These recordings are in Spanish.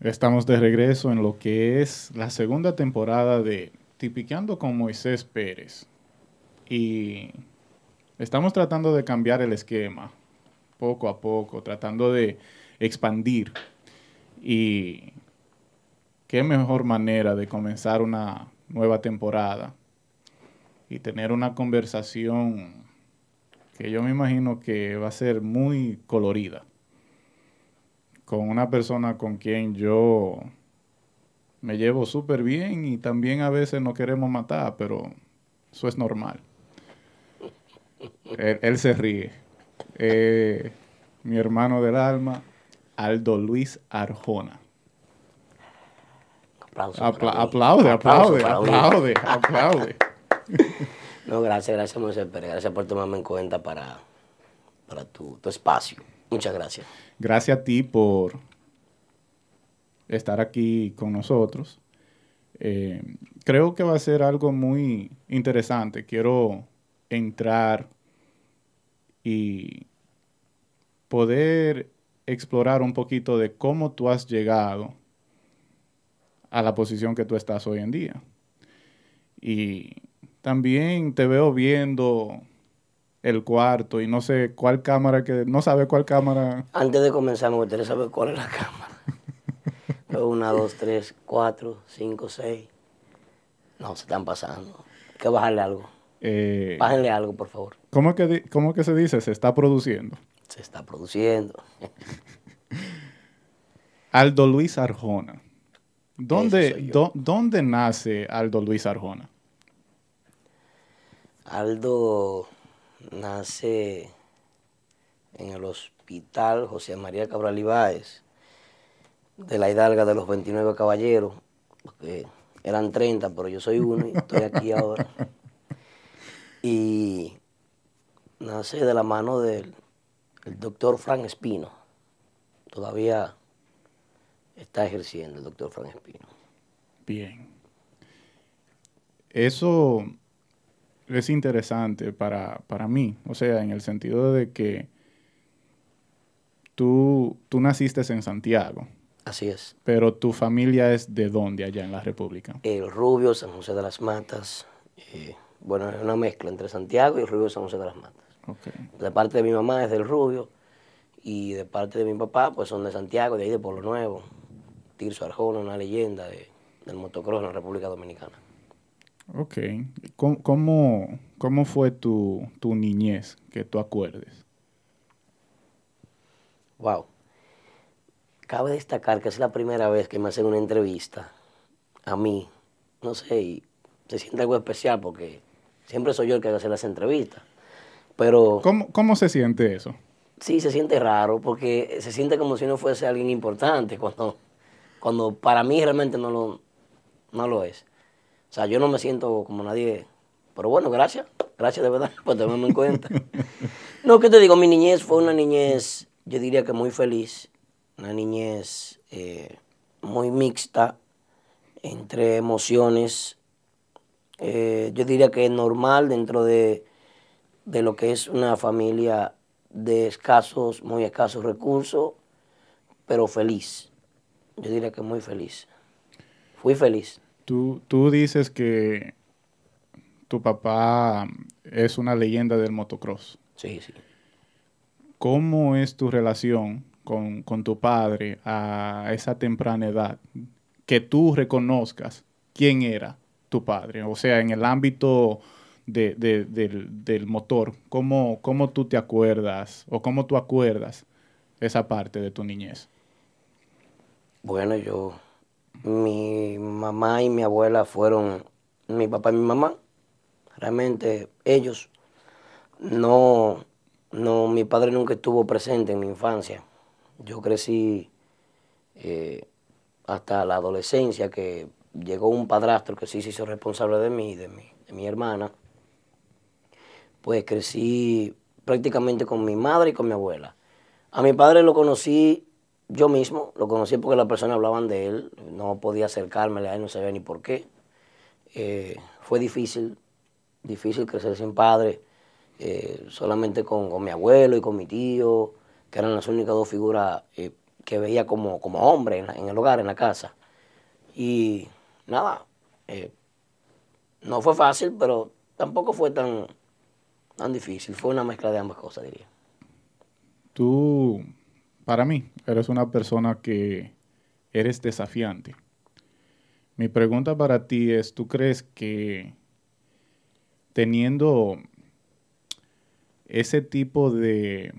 Estamos de regreso en lo que es la segunda temporada de Tipiqueando con Moisés Pérez. Y estamos tratando de cambiar el esquema poco a poco, tratando de expandir. Y qué mejor manera de comenzar una nueva temporada y tener una conversación que yo me imagino que va a ser muy colorida con una persona con quien yo me llevo súper bien y también a veces no queremos matar, pero eso es normal. Él, se ríe. Eh, mi hermano del alma, Aldo Luis Arjona. aplaude, aplaude, aplaude, aplaude. no, gracias, gracias, Gracias por tomarme en cuenta para, para tu espacio. Muchas gracias. Gracias a ti por estar aquí con nosotros. Eh, creo que va a ser algo muy interesante. Quiero entrar y poder explorar un poquito de cómo tú has llegado a la posición que tú estás hoy en día. Y también te veo viendo el cuarto y no sé cuál cámara que no sabe cuál cámara. Antes de comenzar me gustaría saber cuál es la cámara. Una, dos, tres, cuatro, cinco, seis. No, se están pasando. Hay que bajarle algo. Eh, algo, por favor. ¿Cómo que, se dice? Se está produciendo. Se está produciendo. Aldo Luis Arjona. ¿Dónde, ¿Dónde nace Aldo Luis Arjona? Aldo nace en el hospital José María Cabral Ibáez, de la hidalga de los 29 caballeros, porque eran 30, pero yo soy uno y estoy aquí ahora. Y nace de la mano del doctor Frank Espino. Todavía está ejerciendo el doctor Frank Espino. Bien. Eso es interesante para, para, mí, o sea, en el sentido de que tú, tú naciste en Santiago. Así es. Pero tu familia es de dónde allá en la República? El Rubio, San José de las Matas. Eh, bueno, es una mezcla entre Santiago y Rubio, San José de las Matas. Okay. De parte de mi mamá es del Rubio y de parte de mi papá pues son de Santiago, de ahí de Pueblo Nuevo. Tirso Arjona, una leyenda del motocross en la República Dominicana. Ok. ¿Cómo, fue tu, niñez que tú acuerdes? Wow. Cabe destacar que es la primera vez que me hacen una entrevista a mí. No sé, se siente algo especial porque siempre soy yo el que hace las entrevistas. Pero. ¿Cómo, se siente eso? Sí, se siente raro porque se siente como si no fuese alguien importante cuando, cuando para mí realmente no no lo es. O sea, yo no me siento como nadie. Pero bueno, gracias. Gracias de verdad por tenerme en cuenta. no, ¿qué te digo? Mi niñez fue una niñez, yo diría que muy feliz. Una niñez eh, muy mixta entre emociones. Eh, yo diría que es normal dentro de, de lo que es una familia de escasos, muy escasos recursos, pero feliz. Yo diría que muy feliz. Fui feliz. Tú, dices que tu papá es una leyenda del motocross. Sí, sí. ¿Cómo es tu relación con, tu padre a esa temprana edad? Que tú reconozcas quién era tu padre, o sea, en el ámbito del, motor, ¿cómo, ¿cómo tú te acuerdas o cómo tú acuerdas esa parte de tu niñez? Bueno, yo mi mamá y mi abuela fueron mi papá y mi mamá. Realmente ellos no, no, mi padre nunca estuvo presente en mi infancia. Yo crecí eh, hasta la adolescencia que llegó un padrastro que sí se hizo responsable de mí, de mi, de mi hermana. Pues crecí prácticamente con mi madre y con mi abuela. A mi padre lo conocí yo mismo lo conocí porque las personas hablaban de él, no podía acercarme a él, no sabía ni por qué. Eh, fue difícil, difícil crecer sin padre, eh, solamente con, mi abuelo y con mi tío, que eran las únicas dos figuras eh, que veía como, como hombre en, el hogar, en la casa. Y nada, no fue fácil, pero tampoco fue tan, tan difícil, fue una mezcla de ambas cosas, diría. Tú para mí, eres una persona que eres desafiante. Mi pregunta para ti es, ¿tú crees que teniendo ese tipo de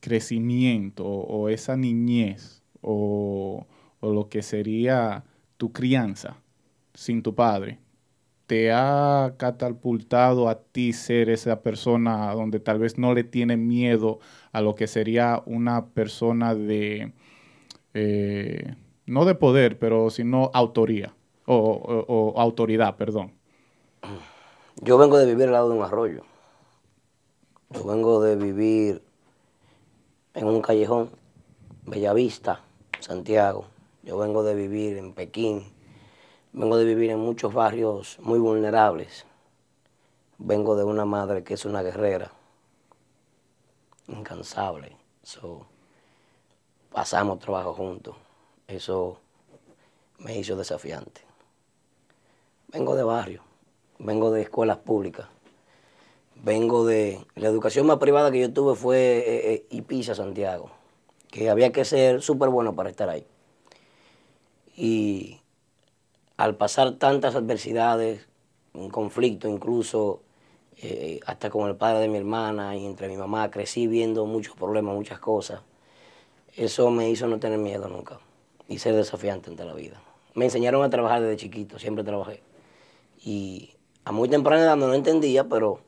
crecimiento o esa niñez o, lo que sería tu crianza sin tu padre, te ha catapultado a ti ser esa persona donde tal vez no le tiene miedo a lo que sería una persona de, eh, no de poder, pero sino autoría, o, autoridad, perdón? Yo vengo de vivir al lado de un arroyo. Yo vengo de vivir en un callejón, Bellavista, Santiago. Yo vengo de vivir en Pekín, Vengo de vivir en muchos barrios muy vulnerables. Vengo de una madre que es una guerrera, incansable. pasamos trabajo juntos. Eso me hizo desafiante. Vengo de barrio, vengo de escuelas públicas, vengo de... La educación más privada que yo tuve fue eh, eh, Ipiza, Santiago, que había que ser súper bueno para estar ahí. Y al pasar tantas adversidades, un conflicto incluso, eh, hasta con el padre de mi hermana y entre mi mamá, crecí viendo muchos problemas, muchas cosas. Eso me hizo no tener miedo nunca y ser desafiante ante la vida. Me enseñaron a trabajar desde chiquito, siempre trabajé. Y a muy temprana edad no entendía, pero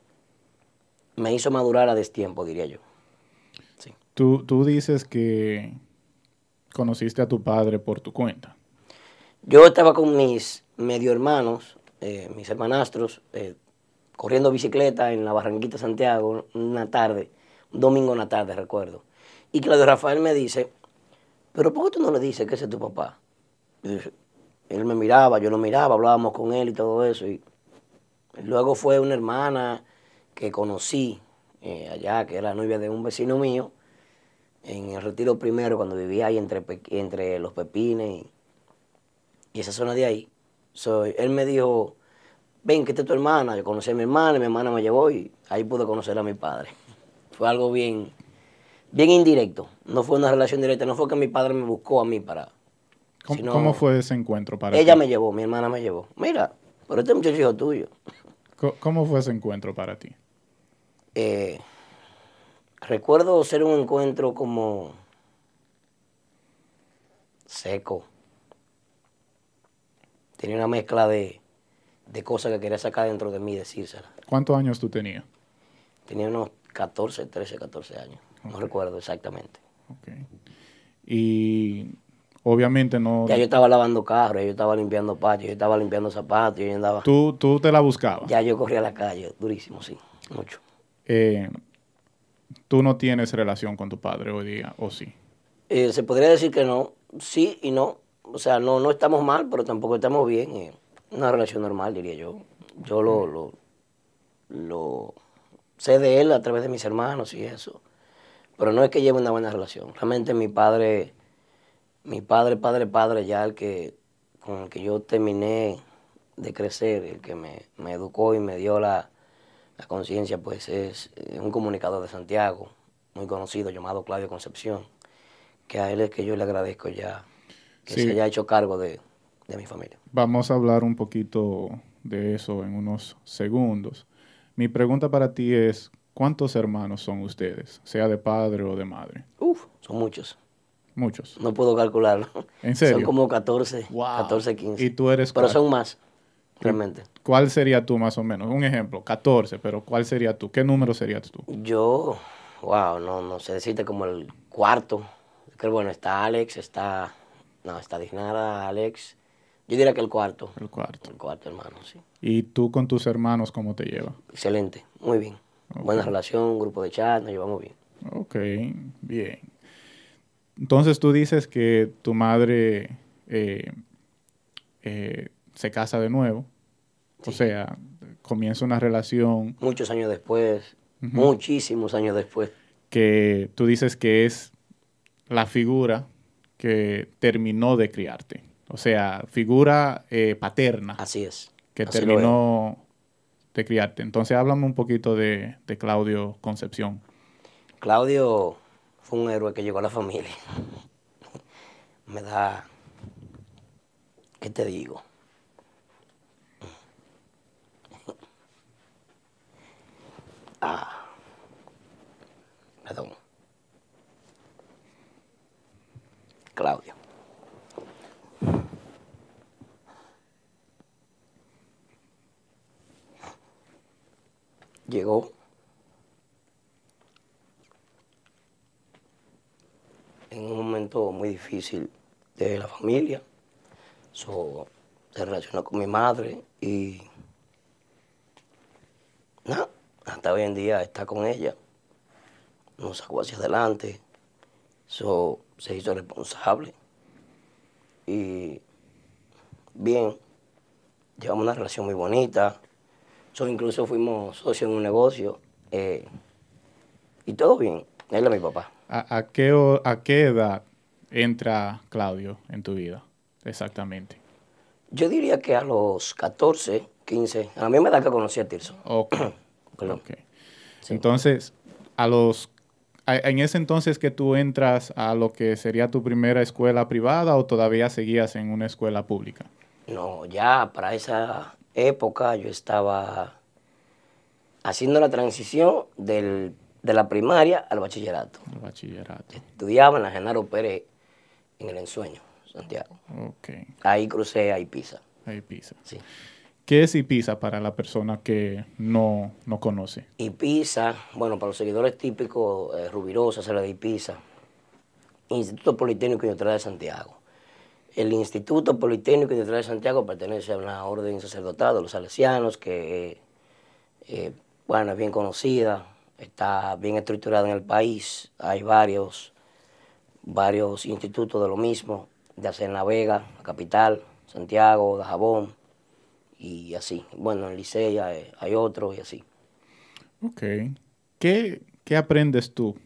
me hizo madurar a destiempo, diría yo. Sí. Tú, tú dices que conociste a tu padre por tu cuenta. Yo estaba con mis medio hermanos, eh, mis hermanastros, eh, corriendo bicicleta en la Barranquita Santiago una tarde, un domingo una tarde, recuerdo. Y Claudio Rafael me dice, pero ¿por qué tú no le dices que ese es tu papá? Él me miraba, yo lo miraba, hablábamos con él y todo eso. Y luego fue una hermana que conocí eh, allá, que era la novia de un vecino mío, en el retiro primero, cuando vivía ahí entre, entre los pepines. Y, y esa zona de ahí. él me dijo, ven, que esta es tu hermana. Yo conocí a mi hermana, y mi hermana me llevó y ahí pude conocer a mi padre. Fue algo bien, bien indirecto. No fue una relación directa, no fue que mi padre me buscó a mí para... ¿Cómo, fue ese encuentro para ti? Ella me llevó, mi hermana me llevó. Mira, pero este muchacho hijo tuyo. ¿Cómo fue ese encuentro para ti? Eh, recuerdo ser un encuentro como seco tenía una mezcla de, cosas que quería sacar dentro de mí y decírsela. ¿Cuántos años tú tenías? Tenía unos 14, 13, 14 años. No recuerdo exactamente. Okay. Y obviamente no... Ya yo estaba lavando carros, yo estaba limpiando patios, yo estaba limpiando zapatos, yo andaba... ¿Tú, te la buscabas? Ya yo corría a la calle, durísimo, sí, mucho. Eh, ¿Tú no tienes relación con tu padre hoy día, o sí? Eh, se podría decir que no, sí y no, o sea, no, no estamos mal, pero tampoco estamos bien. Una relación normal, diría yo. Yo lo, lo, lo sé de él a través de mis hermanos y eso. Pero no es que lleve una buena relación. Realmente mi padre, mi padre, padre, padre, ya el que con el que yo terminé de crecer, el que me, educó y me dio la, la conciencia, pues es un comunicador de Santiago, muy conocido, llamado Claudio Concepción, que a él es que yo le agradezco ya que se haya hecho cargo de, de mi familia. Vamos a hablar un poquito de eso en unos segundos. Mi pregunta para ti es, ¿cuántos hermanos son ustedes, sea de padre o de madre? Uf, son muchos. Muchos. No puedo calcularlo. ¿En serio? Son como 14, 14, 15. ¿Y tú eres Pero son más, realmente. ¿Cuál sería tú más o menos? Un ejemplo, 14, pero ¿cuál sería tú? ¿Qué número serías tú? Yo, wow, no, no sé decirte como el cuarto. Que bueno, está Alex, está no, está nada, Alex. Yo diría que el cuarto. El cuarto. El cuarto, hermano, sí. ¿Y tú con tus hermanos cómo te llevas? Excelente, muy bien. Buena relación, grupo de chat, nos llevamos bien. Ok, bien. Entonces tú dices que tu madre eh, eh, se casa de nuevo. O sea, comienza una relación. Muchos años después, muchísimos años después. Que tú dices que es la figura que terminó de criarte. O sea, figura eh, paterna. Así es. Que terminó de criarte. Entonces, háblame un poquito de, de Claudio Concepción. Claudio fue un héroe que llegó a la familia. Me da. ¿Qué te digo? Ah. Perdón. Claudia. Llegó en un momento muy difícil de la familia. se relacionó con mi madre y nada, hasta hoy en día está con ella. Nos sacó hacia adelante. So, se hizo responsable. Y bien, llevamos una relación muy bonita. incluso fuimos socios en un negocio. Eh, y todo bien. Él es mi papá. ¿A, qué, ¿A qué edad entra Claudio en tu vida? Exactamente. Yo diría que a los 14, 15. A mí me da que conocí a Tirso. Ok. okay. Entonces, a los en ese entonces que tú entras a lo que sería tu primera escuela privada o todavía seguías en una escuela pública? No, ya para esa época yo estaba haciendo la transición de la primaria al bachillerato. El bachillerato. Estudiaba en la Genaro Pérez en el Ensueño, Santiago. Okay. Ahí crucé a Ipiza. A Ipiza. Sí. ¿Qué es IPISA para la persona que no, no conoce? IPISA, bueno, para los seguidores típicos, eh, Rubirosa se la de IPISA, Instituto Politécnico Industrial de Santiago. El Instituto Politécnico Industrial de Santiago pertenece a una orden sacerdotal de los salesianos que, eh, bueno, es bien conocida, está bien estructurada en el país, hay varios, varios institutos de lo mismo, de hacer en La Vega, la capital, Santiago, Jabón y así. Bueno, en Licey hay, hay otros y así. Ok. ¿Qué, aprendes tú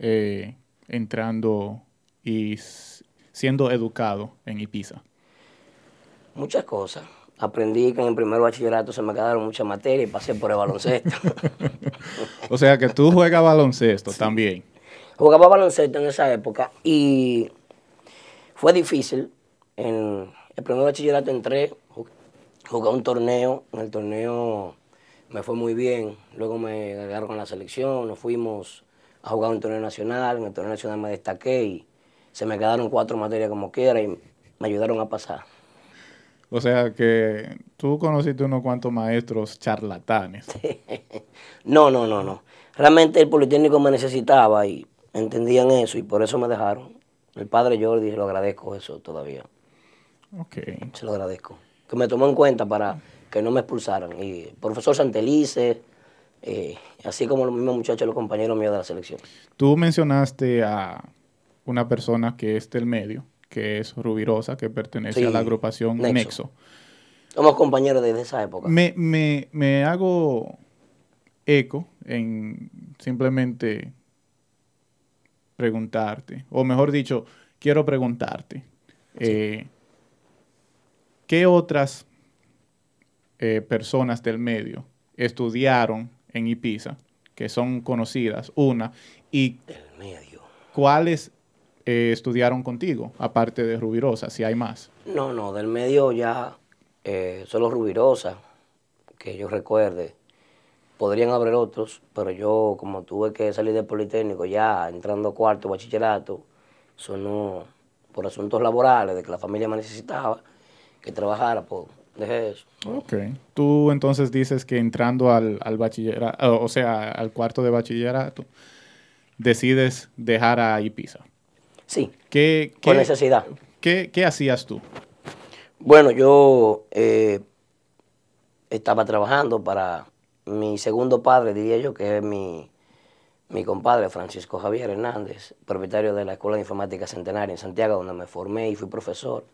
eh, entrando y siendo educado en Ipiza? Muchas cosas. Aprendí que en el primer bachillerato se me quedaron muchas materias y pasé por el baloncesto. o sea que tú juegas baloncesto también. Jugaba baloncesto en esa época y fue difícil. En el primer bachillerato entré jugué un torneo, en el torneo me fue muy bien, luego me agarraron con la selección, nos fuimos a jugar un torneo nacional, en el torneo nacional me destaqué y se me quedaron cuatro materias como quiera y me ayudaron a pasar. O sea que tú conociste unos cuantos maestros charlatanes. no, no, no, no. Realmente el Politécnico me necesitaba y entendían eso y por eso me dejaron. El padre Jordi, lo agradezco eso todavía. Ok. Se lo agradezco me tomó en cuenta para que no me expulsaran. Y profesor Santelice, eh, así como los mismos muchachos, los compañeros míos de la selección. Tú mencionaste a una persona que es del medio, que es Rubirosa, que pertenece a la agrupación Nexo. Somos compañeros desde esa época. Me, hago eco en simplemente preguntarte, o mejor dicho, quiero preguntarte. Eh, ¿Qué otras eh, personas del medio estudiaron en IPISA que son conocidas? Una. Y ¿Cuáles eh, estudiaron contigo, aparte de Rubirosa, si hay más? No, no, del medio ya eh, solo Rubirosa, que yo recuerde. Podrían haber otros, pero yo, como tuve que salir del Politécnico ya entrando cuarto bachillerato, sonó por asuntos laborales, de que la familia me necesitaba, que trabajara, pues dejé eso. Ok. Tú entonces dices que entrando al, bachillerato, o sea, al cuarto de bachillerato, decides dejar a pisa Sí. ¿Qué, necesidad. ¿qué, hacías tú? Bueno, yo eh, estaba trabajando para mi segundo padre, diría yo, que es mi, mi, compadre Francisco Javier Hernández, propietario de la Escuela de Informática Centenaria en Santiago, donde me formé y fui profesor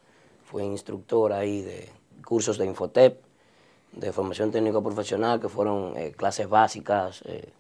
fui instructor ahí de cursos de Infotep, de formación técnico profesional, que fueron eh, clases básicas eh,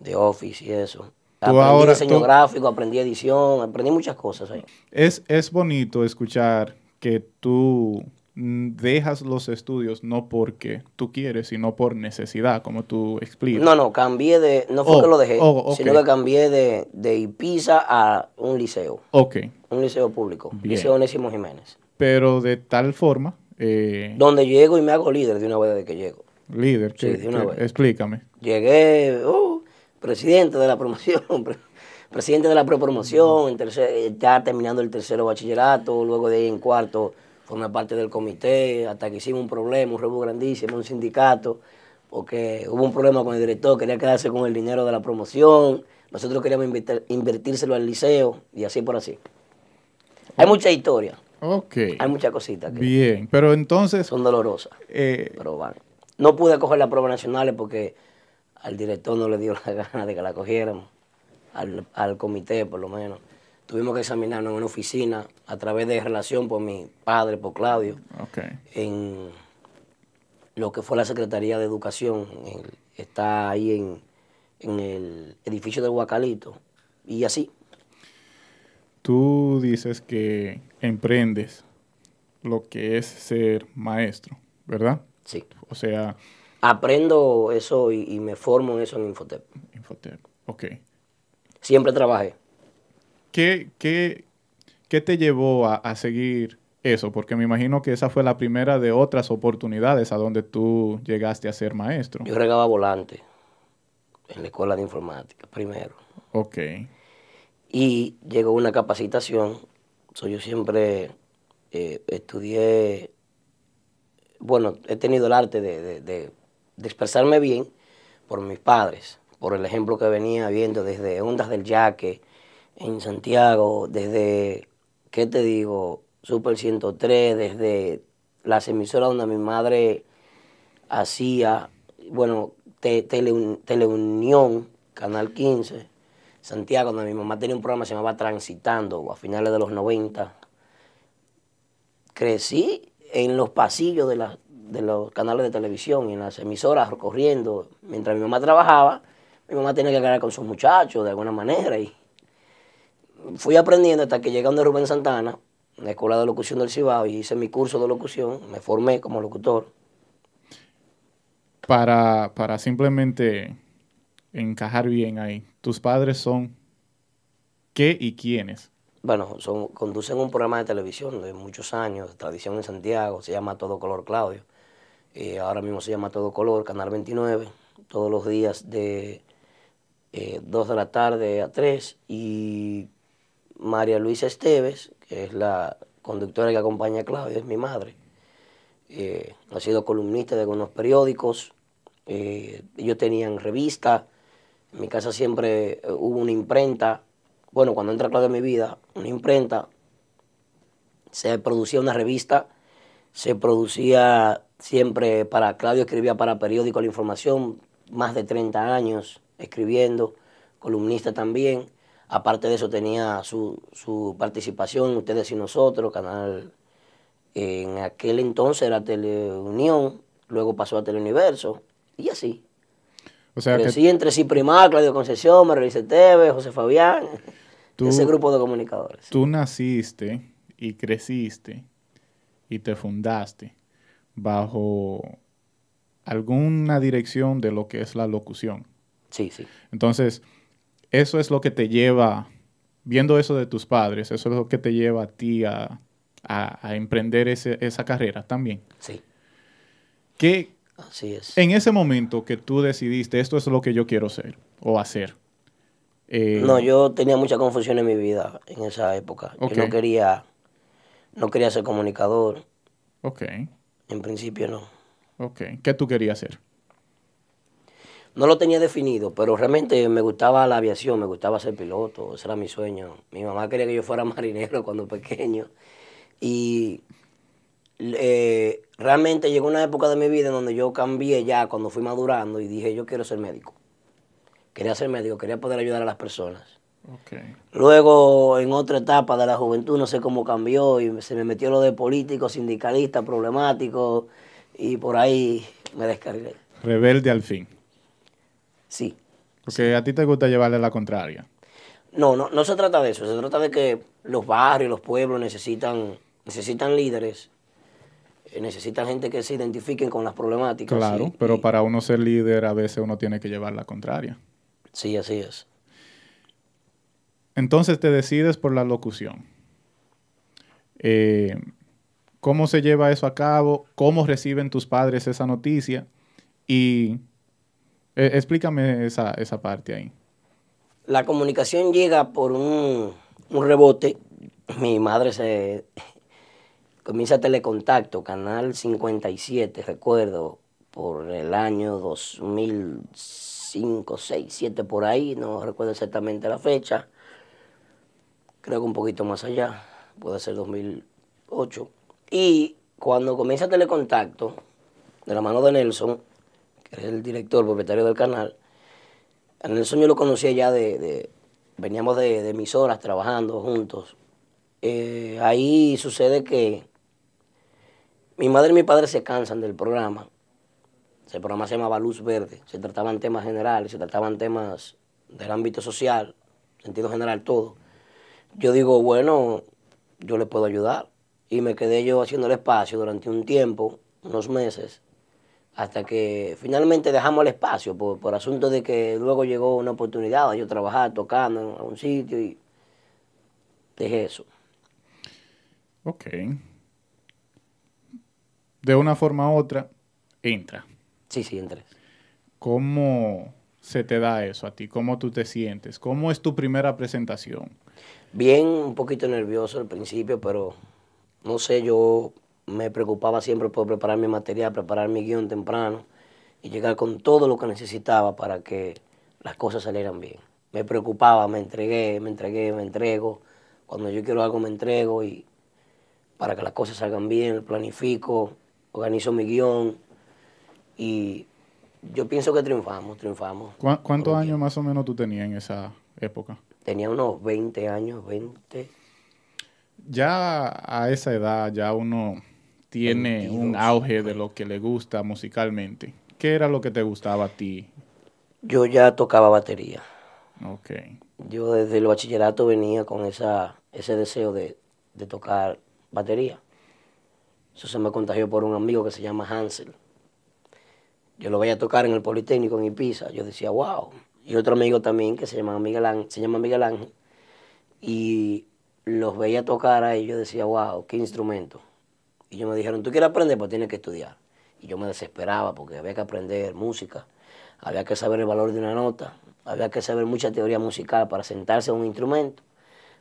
de Office y eso. aprendí diseño gráfico, aprendí edición, aprendí muchas cosas ahí. Es, es bonito escuchar que tú dejas los estudios no porque tú quieres, sino por necesidad, como tú explicas. No, no, cambié de, no fue que oh, lo dejé, oh, sino que cambié de, de a un liceo. Ok. Un liceo público, Liceo Onésimo Jiménez pero de tal forma... Eh, Donde llego y me hago líder de una vez de que llego. Líder, sí, explícame. Llegué, uh, presidente de la promoción, presidente de la prepromoción, eh, ya terminando el tercero bachillerato, luego de ahí en cuarto forma parte del comité, hasta que hicimos un problema, un robo grandísimo, un sindicato, porque hubo un problema con el director, quería quedarse con el dinero de la promoción, nosotros queríamos invertir, invertírselo al liceo y así por así. Hay mucha historia. Hay muchas cositas que. Bien, pero entonces. Son dolorosas. Eh, pero van. No pude coger las pruebas nacionales porque al director no le dio la gana de que la cogiéramos, al, comité por lo menos. Tuvimos que examinarnos en una oficina a través de relación por mi padre, por Claudio, en lo que fue la Secretaría de Educación. está ahí en, en el edificio de Huacalito. Y así. Tú dices que emprendes lo que es ser maestro, ¿verdad? Sí. O sea... Aprendo eso y, me formo en eso en Infotep. Infotep, ok. Siempre trabajé. ¿Qué, qué, qué te llevó a, a seguir eso? Porque me imagino que esa fue la primera de otras oportunidades a donde tú llegaste a ser maestro. Yo regaba volante en la escuela de informática primero. Ok. Y llegó una capacitación yo siempre eh, estudié, bueno, he tenido el arte de, expresarme bien por mis padres, por el ejemplo que venía viendo desde Ondas del Yaque, en Santiago, desde, ¿qué te digo? Super 103, desde las emisoras donde mi madre hacía, bueno, Teleunión, Canal 15, Santiago, donde mi mamá tenía un programa que se llamaba Transitando, a finales de los 90. Crecí en los pasillos de, de los canales de televisión, Y en las emisoras, recorriendo Mientras mi mamá trabajaba, mi mamá tenía que hablar con sus muchachos de alguna manera. Y fui aprendiendo hasta que llegué donde Rubén Santana, en la Escuela de Locución del Cibao, y hice mi curso de locución, me formé como locutor. para simplemente encajar bien ahí, ¿Tus padres son qué y quiénes? Bueno, son, conducen un programa de televisión de muchos años, tradición en Santiago, se llama Todo Color Claudio. Eh, ahora mismo se llama Todo Color, Canal 29, todos los días de 2 eh, de la tarde a 3. Y María Luisa Esteves, que es la conductora que acompaña a Claudio, es mi madre. Eh, ha sido columnista de algunos periódicos, ellos tenían revistas en mi casa siempre eh, hubo una imprenta. Bueno, cuando entra Claudio en mi vida, una imprenta. Se producía una revista, se producía siempre para Claudio, escribía para periódico La Información, más de 30 años escribiendo, columnista también. Aparte de eso tenía su, su participación, ustedes y nosotros, canal en aquel entonces era Teleunión, luego pasó a Teleuniverso y así. O sea, sí, entre Claudio Concesión, Margarita tv José Fabián, ese grupo de comunicadores. Tú naciste y creciste y te fundaste bajo alguna dirección de lo que es la locución. Sí, sí. Entonces, eso es lo que te lleva, viendo eso de tus padres, eso es lo que te lleva a ti a, emprender esa carrera también. Sí. ¿Qué, Así es. En ese momento que tú decidiste, esto es lo que yo quiero ser o hacer. Eh, no, yo tenía mucha confusión en mi vida en esa época. Yo no quería, no quería ser comunicador. Ok. En principio no. Ok. ¿Qué tú querías hacer? No lo tenía definido, pero realmente me gustaba la aviación, me gustaba ser piloto, ese era mi sueño. Mi mamá quería que yo fuera marinero cuando pequeño. Y eh, realmente llegó una época de mi vida en donde yo cambié ya cuando fui madurando y dije, yo quiero ser médico. Quería ser médico, quería poder ayudar a las personas. Luego, en otra etapa de la juventud, no sé cómo cambió y se me metió lo de político, sindicalista, problemático y por ahí me descargué. Rebelde al fin. Sí. Porque a ti te gusta llevarle la contraria. No, no, no se trata de eso. Se trata de que los barrios, los pueblos necesitan, necesitan líderes Necesita gente que se identifiquen con las problemáticas. Claro, pero para uno ser líder a veces uno tiene que llevar la contraria. Sí, así es. Entonces te decides por la locución. Eh, ¿Cómo se lleva eso a cabo? ¿Cómo reciben tus padres esa noticia? Y eh, explícame esa, parte ahí. La comunicación llega por un rebote. Mi madre se comienza Telecontacto, Canal 57, recuerdo, por el año 2005, 6, 7, por ahí, no recuerdo exactamente la fecha, creo que un poquito más allá, puede ser 2008. Y cuando comienza Telecontacto, de la mano de Nelson, que es el director, propietario del canal, a Nelson yo lo conocía ya de, veníamos de, emisoras trabajando juntos. Eh, ahí sucede que mi madre y mi padre se cansan del programa. Ese programa se llamaba Luz Verde. Se trataban temas generales, se trataban temas del ámbito social, sentido general, todo. Yo digo, bueno, yo le puedo ayudar. Y me quedé yo haciendo el espacio durante un tiempo, unos meses, hasta que finalmente dejamos el espacio por, por asunto de que luego llegó una oportunidad de yo trabajar tocando en algún sitio y dejé eso. Ok de una forma u otra, entra. Sí, sí, entra. ¿Cómo se te da eso a ti? ¿Cómo tú te sientes? ¿Cómo es tu primera presentación? Bien, un poquito nervioso al principio, pero no sé, yo me preocupaba siempre por preparar mi material, preparar mi guión temprano y llegar con todo lo que necesitaba para que las cosas salieran bien. Me preocupaba, me entregué, me entregué, me entrego. Cuando yo quiero algo me entrego y para que las cosas salgan bien, planifico, organizo mi guión y yo pienso que triunfamos, triunfamos. ¿Cuántos años más o menos tú tenías en esa época? Tenía unos 20 años, 20. Ya a esa edad ya uno tiene un auge de lo que le gusta musicalmente. ¿Qué era lo que te gustaba a ti? Yo ya tocaba batería. Ok. Yo desde el bachillerato venía con esa, ese deseo de, de tocar batería. Eso se me contagió por un amigo que se llama Hansel. Yo lo veía tocar en el Politécnico en Ipiza, Yo decía, wow. Y otro amigo también que se llama Miguel Ángel. Se llama Miguel Ángel y los veía tocar ahí. Yo decía, wow, qué instrumento. Y ellos me dijeron, tú quieres aprender, pues tienes que estudiar. Y yo me desesperaba porque había que aprender música, había que saber el valor de una nota, había que saber mucha teoría musical para sentarse a un instrumento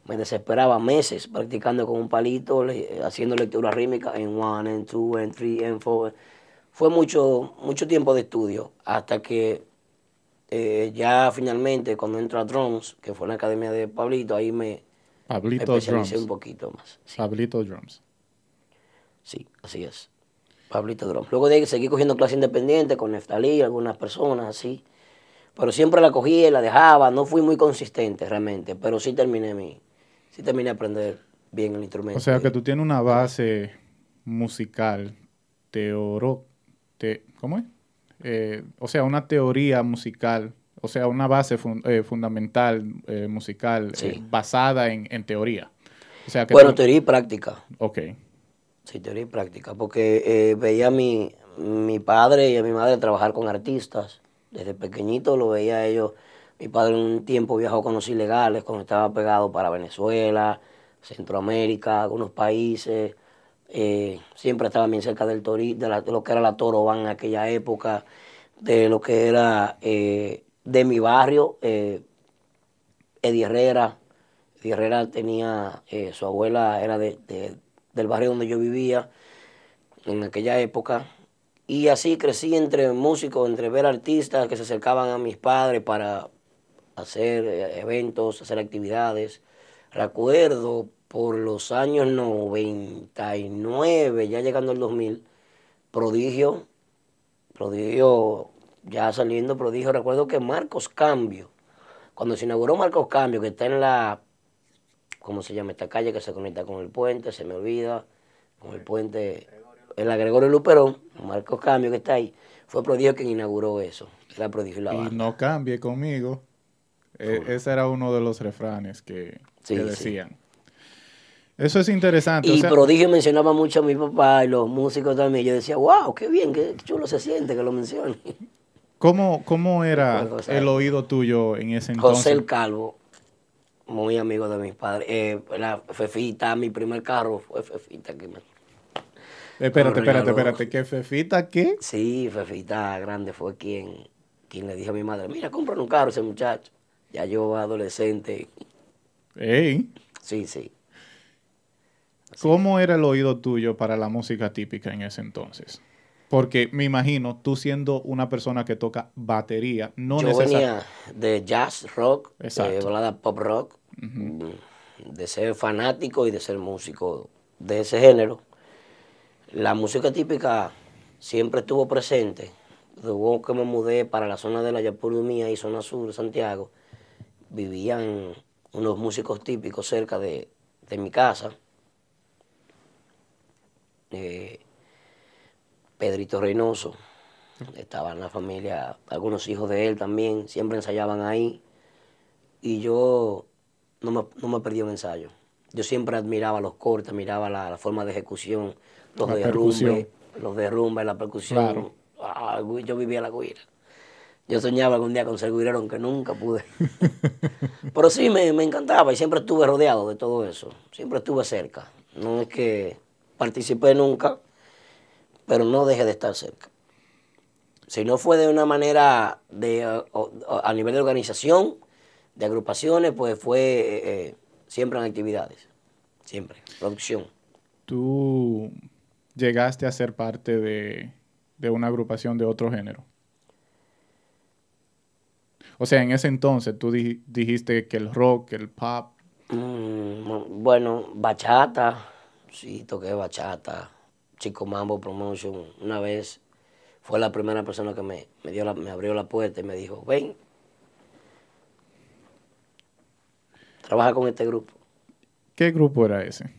me desesperaba meses practicando con un palito, haciendo lectura rítmica en one, en two, en three, en four. Fue mucho, mucho tiempo de estudio hasta que eh, ya finalmente cuando entro a Drums, que fue en la academia de Pablito, ahí me, Pablito especialicé Drums. un poquito más. Sí. Pablito Drums. Sí, así es. Pablito Drums. Luego de seguir seguí cogiendo clases independientes con Neftalí, algunas personas así. Pero siempre la cogía y la dejaba. No fui muy consistente realmente, pero sí terminé mi, sí terminé de aprender bien el instrumento. O sea, que tú tienes una base musical, teoro, ¿cómo es? Eh, o sea, una teoría musical, o sea, una base eh, fundamental eh, musical basada en, teoría. bueno, teoría y práctica. Ok. Sí, teoría y práctica, porque veía a mi, mi padre y a mi madre trabajar con artistas. Desde pequeñito lo veía a ellos mi padre un tiempo viajó con los ilegales cuando estaba pegado para Venezuela, Centroamérica, algunos países. Eh, siempre estaba bien cerca del tori, de, lo que era la Toroban en aquella época, de lo que era eh, de mi barrio, eh, Eddie Herrera. Eddie Herrera tenía, su abuela era del barrio donde yo vivía en aquella época. Y así crecí entre músicos, entre ver artistas que se acercaban a mis padres para hacer eh, eventos, hacer actividades. Recuerdo por los años 99, ya llegando al 2000, prodigio, prodigio, ya saliendo prodigio, recuerdo que Marcos Cambio, cuando se inauguró Marcos Cambio, que está en la, ¿cómo se llama esta calle que se conecta con el puente? Se me olvida, con el puente, el Gregorio Luperón, Marcos Cambio que está ahí, fue prodigio quien inauguró eso, era prodigio la Y no cambie conmigo. Eh, ese era uno de los refranes que, decían. Eso es interesante. Y Prodigio mencionaba mucho a mi papá y los músicos también. Yo decía, wow, qué bien, qué chulo se siente que lo mencione. ¿Cómo, cómo era el oído tuyo en ese entonces? José el Calvo, muy amigo de mis padres. la eh, Fefita, mi primer carro fue Fefita que me... Eh, espérate, espérate, espérate. ¿Qué Fefita qué? Sí, Fefita Grande fue quien, quien le dijo a mi madre, mira, compra un carro ese muchacho. Ya yo adolescente. Sí, sí. ¿Cómo era el oído tuyo para la música típica en ese entonces? Porque me imagino, tú siendo una persona que toca batería, no necesariamente... Yo venía de jazz, rock, de pop rock, mm, de ser fanático y de ser músico de ese género. La música típica siempre estuvo presente. Luego que me mudé para la zona de la y zona sur de Santiago, vivían unos músicos típicos cerca de, mi casa. Eh, Pedrito Reynoso, estaba en la familia, algunos hijos de él también, siempre ensayaban ahí. Y yo no me, no me perdí un ensayo. Yo siempre admiraba los cortes, admiraba la, forma de ejecución, los derrumbes, los derrumbes, la percusión. Ah, yo vivía la guira. Yo soñaba algún día con ser aunque nunca pude. Pero sí, me, encantaba y siempre estuve rodeado de todo eso. Siempre estuve cerca. No es que participé nunca, pero no dejé de estar cerca. Si no fue de una manera de, eh, a, nivel de organización, de agrupaciones, pues fue eh, eh, siempre en actividades. Siempre. Producción. Tú llegaste a ser parte de una agrupación de otro género. O sea, en ese entonces tú dijiste que el rock, el pop. Mm, bueno, bachata. Sí, toqué bachata. Chico Mambo Promotion. Una vez fue la primera persona que me, dio la, me abrió la puerta y me dijo, ven, trabaja con este grupo. ¿Qué grupo era ese?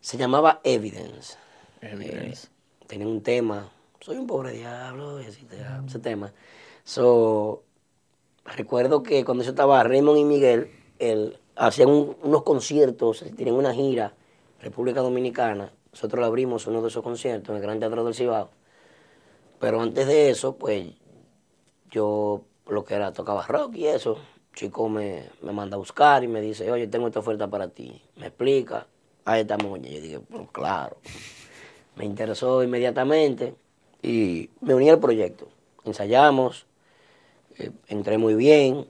Se llamaba Evidence. Evidence. Eh, tenía un tema, soy un pobre diablo, ese tema. So, recuerdo que cuando yo estaba Raymond y Miguel, él, hacían unos conciertos, tenían una gira, República Dominicana. Nosotros le abrimos uno de esos conciertos en el Gran Teatro del Cibao. Pero antes de eso, pues yo lo que era tocaba rock y eso. chico me, manda a buscar y me dice, oye, tengo esta oferta para ti. Me explica, ahí está moña. Yo dije, pues claro. Me interesó inmediatamente y me uní al proyecto. Ensayamos, eh, entré muy bien.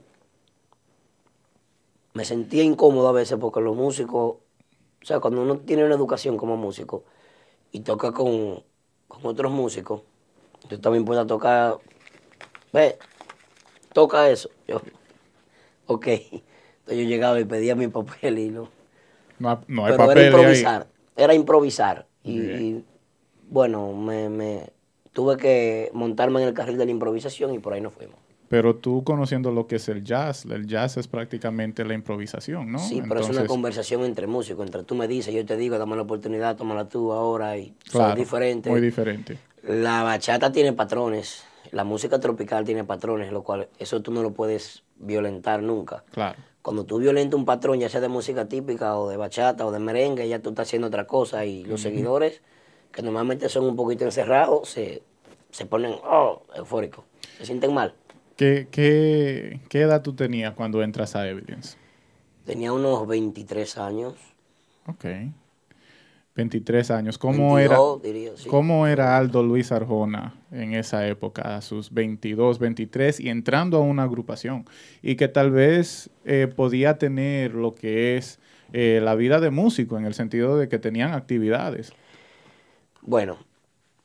Me sentía incómodo a veces porque los músicos, o sea, cuando uno tiene una educación como músico y toca con, otros músicos, yo también puedo tocar, ve, toca eso. Yo, ok. Entonces yo llegaba y pedía mi papel y no. No, hay Era improvisar, era improvisar. Y, bueno, me, me tuve que montarme en el carril de la improvisación y por ahí nos fuimos. Pero tú conociendo lo que es el jazz, el jazz es prácticamente la improvisación, ¿no? Sí, pero es una conversación entre músicos, entre tú me dices, yo te digo, dame la oportunidad, tómala tú ahora y claro, son diferentes. Muy diferente. La bachata tiene patrones, la música tropical tiene patrones, lo cual eso tú no lo puedes violentar nunca. Claro. Cuando tú violentas un patrón, ya sea de música típica o de bachata o de merengue, ya tú estás haciendo otra cosa y los seguidores, que normalmente son un poquito encerrados, se, se ponen oh, eufóricos, se sienten mal. ¿Qué, edad tú tenías cuando entras a Evidence? Tenía unos 23 años. Ok. 23 años. ¿Cómo, era, ¿Cómo era Aldo Luis Arjona en esa época, a sus 22, 23, y entrando a una agrupación? Y que tal vez eh, podía tener lo que es eh, la vida de músico, en el sentido de que tenían actividades. Bueno,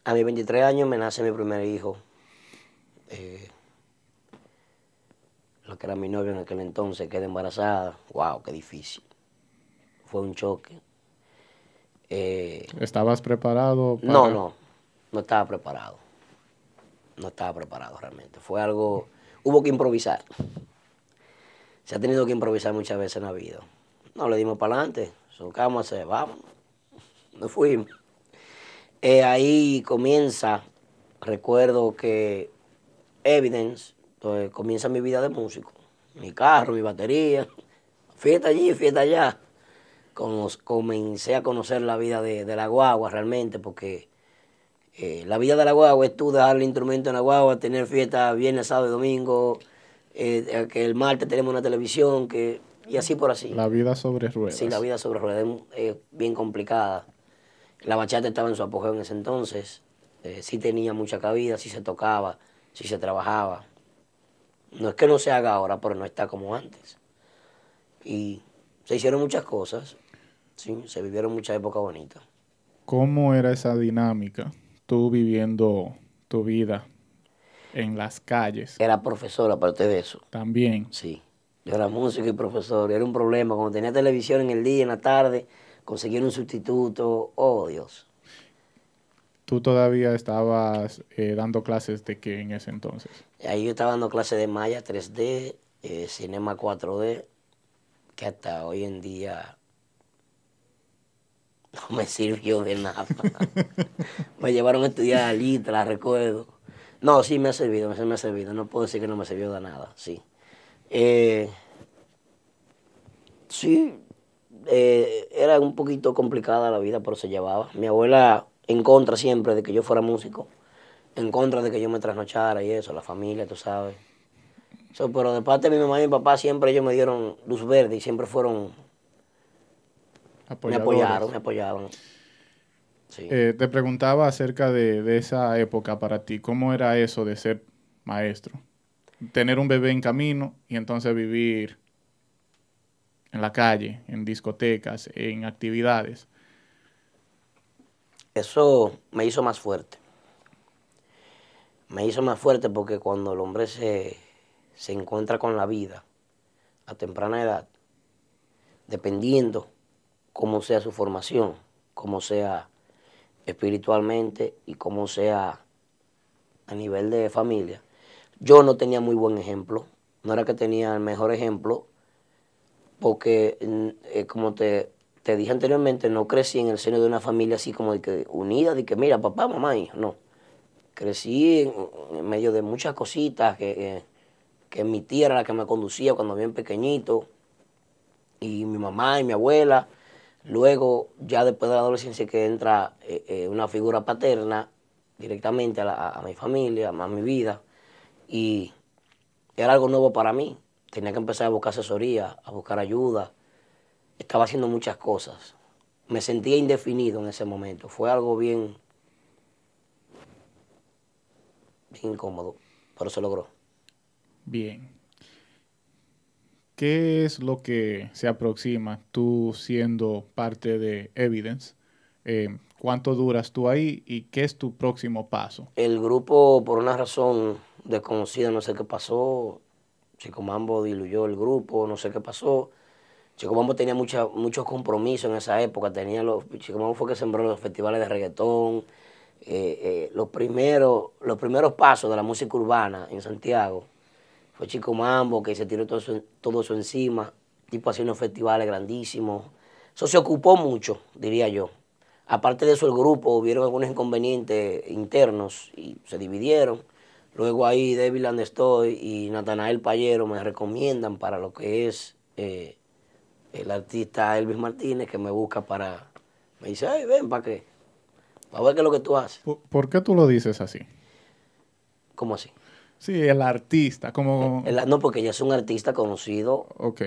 a mis 23 años me nace mi primer hijo. Eh, que era mi novia en aquel entonces, quedé embarazada. ¡Wow! ¡Qué difícil! Fue un choque. Eh, ¿Estabas preparado? No, no. No estaba preparado. No estaba preparado realmente. Fue algo... Hubo que improvisar. Se ha tenido que improvisar muchas veces en la vida. No, le dimos para adelante. Socamos, se vamos. Nos fuimos. Eh, ahí comienza, recuerdo que Evidence entonces comienza mi vida de músico. Mi carro, mi batería, fiesta allí, fiesta allá. comencé a conocer la vida de, la guagua realmente, porque eh, la vida de la guagua es tú dejar el instrumento en la guagua, tener fiesta viernes, sábado y domingo, eh, eh, que el martes tenemos una televisión, que y así por así. La vida sobre ruedas. Sí, la vida sobre ruedas es, bien complicada. La bachata estaba en su apogeo en ese entonces, sí tenía mucha cabida, sí se tocaba, sí se trabajaba. No es que no se haga ahora, pero no está como antes. Y se hicieron muchas cosas, ¿sí? se vivieron muchas épocas bonitas. ¿Cómo era esa dinámica, tú viviendo tu vida en las calles? Era profesora, aparte de eso. También. Sí, yo era músico y profesor, era un problema. Cuando tenía televisión en el día, en la tarde, conseguir un sustituto, oh Dios. ¿Tú todavía estabas eh, dando clases de qué en ese entonces? Ahí yo estaba dando clases de Maya 3D, eh, Cinema 4D, que hasta hoy en día no me sirvió de nada. me llevaron a estudiar a Litra, recuerdo. No, sí me ha servido, me ha servido. No puedo decir que no me sirvió de nada, sí. Eh, sí, eh, era un poquito complicada la vida, pero se llevaba. Mi abuela en contra siempre de que yo fuera músico en contra de que yo me trasnochara y eso, la familia, tú sabes. pero de parte de mi mamá y mi papá siempre ellos me dieron luz verde y siempre fueron... Me apoyaron, me apoyaron. Eh, te preguntaba acerca de esa época para ti, ¿cómo era eso de ser maestro? Tener un bebé en camino y entonces vivir en la calle, en discotecas, en actividades. Eso me hizo más fuerte me hizo más fuerte porque cuando el hombre se, se encuentra con la vida a temprana edad, dependiendo cómo sea su formación, cómo sea espiritualmente y cómo sea a nivel de familia, yo no tenía muy buen ejemplo, no era que tenía el mejor ejemplo, porque mm, eh, como te, te, dije anteriormente, no crecí en el seno de una familia así como de que unida, de que mira, papá, mamá, hijo, no crecí en, medio de muchas cositas que, que, mi tía era la que me conducía cuando bien pequeñito, y mi mamá y mi abuela. Luego, ya después de la adolescencia que entra eh, eh, una figura paterna directamente a, a mi familia, a mi vida, y era algo nuevo para mí. Tenía que empezar a buscar asesoría, a buscar ayuda. Estaba haciendo muchas cosas. Me sentía indefinido en ese momento. Fue algo bien incómodo, pero se logró. Bien. ¿Qué es lo que se aproxima tú siendo parte de Evidence? Eh, ¿Cuánto duras tú ahí y qué es tu próximo paso? El grupo, por una razón desconocida, no sé qué pasó, Chico Mambo diluyó el grupo, no sé qué pasó. Chico Mambo tenía mucha, muchos compromisos en esa época, tenía los, Chico Mambo fue que sembró los festivales de reggaetón, eh, eh, los, primeros, los primeros pasos de la música urbana en Santiago. Fue Chico Mambo que se tiró todo eso, todo eso encima, tipo haciendo festivales grandísimos. Eso se ocupó mucho, diría yo. Aparte de eso, el grupo hubieron algunos inconvenientes internos y se dividieron. Luego ahí David estoy y Natanael Payero me recomiendan para lo que es eh, el artista Elvis Martínez, que me busca para... Me dice, ay, ven, ¿para qué? A ver qué es lo que tú haces. ¿Por, qué tú lo dices así? ¿Cómo así? Sí, el artista, como... Eh, no, porque ya es un artista conocido. Ok.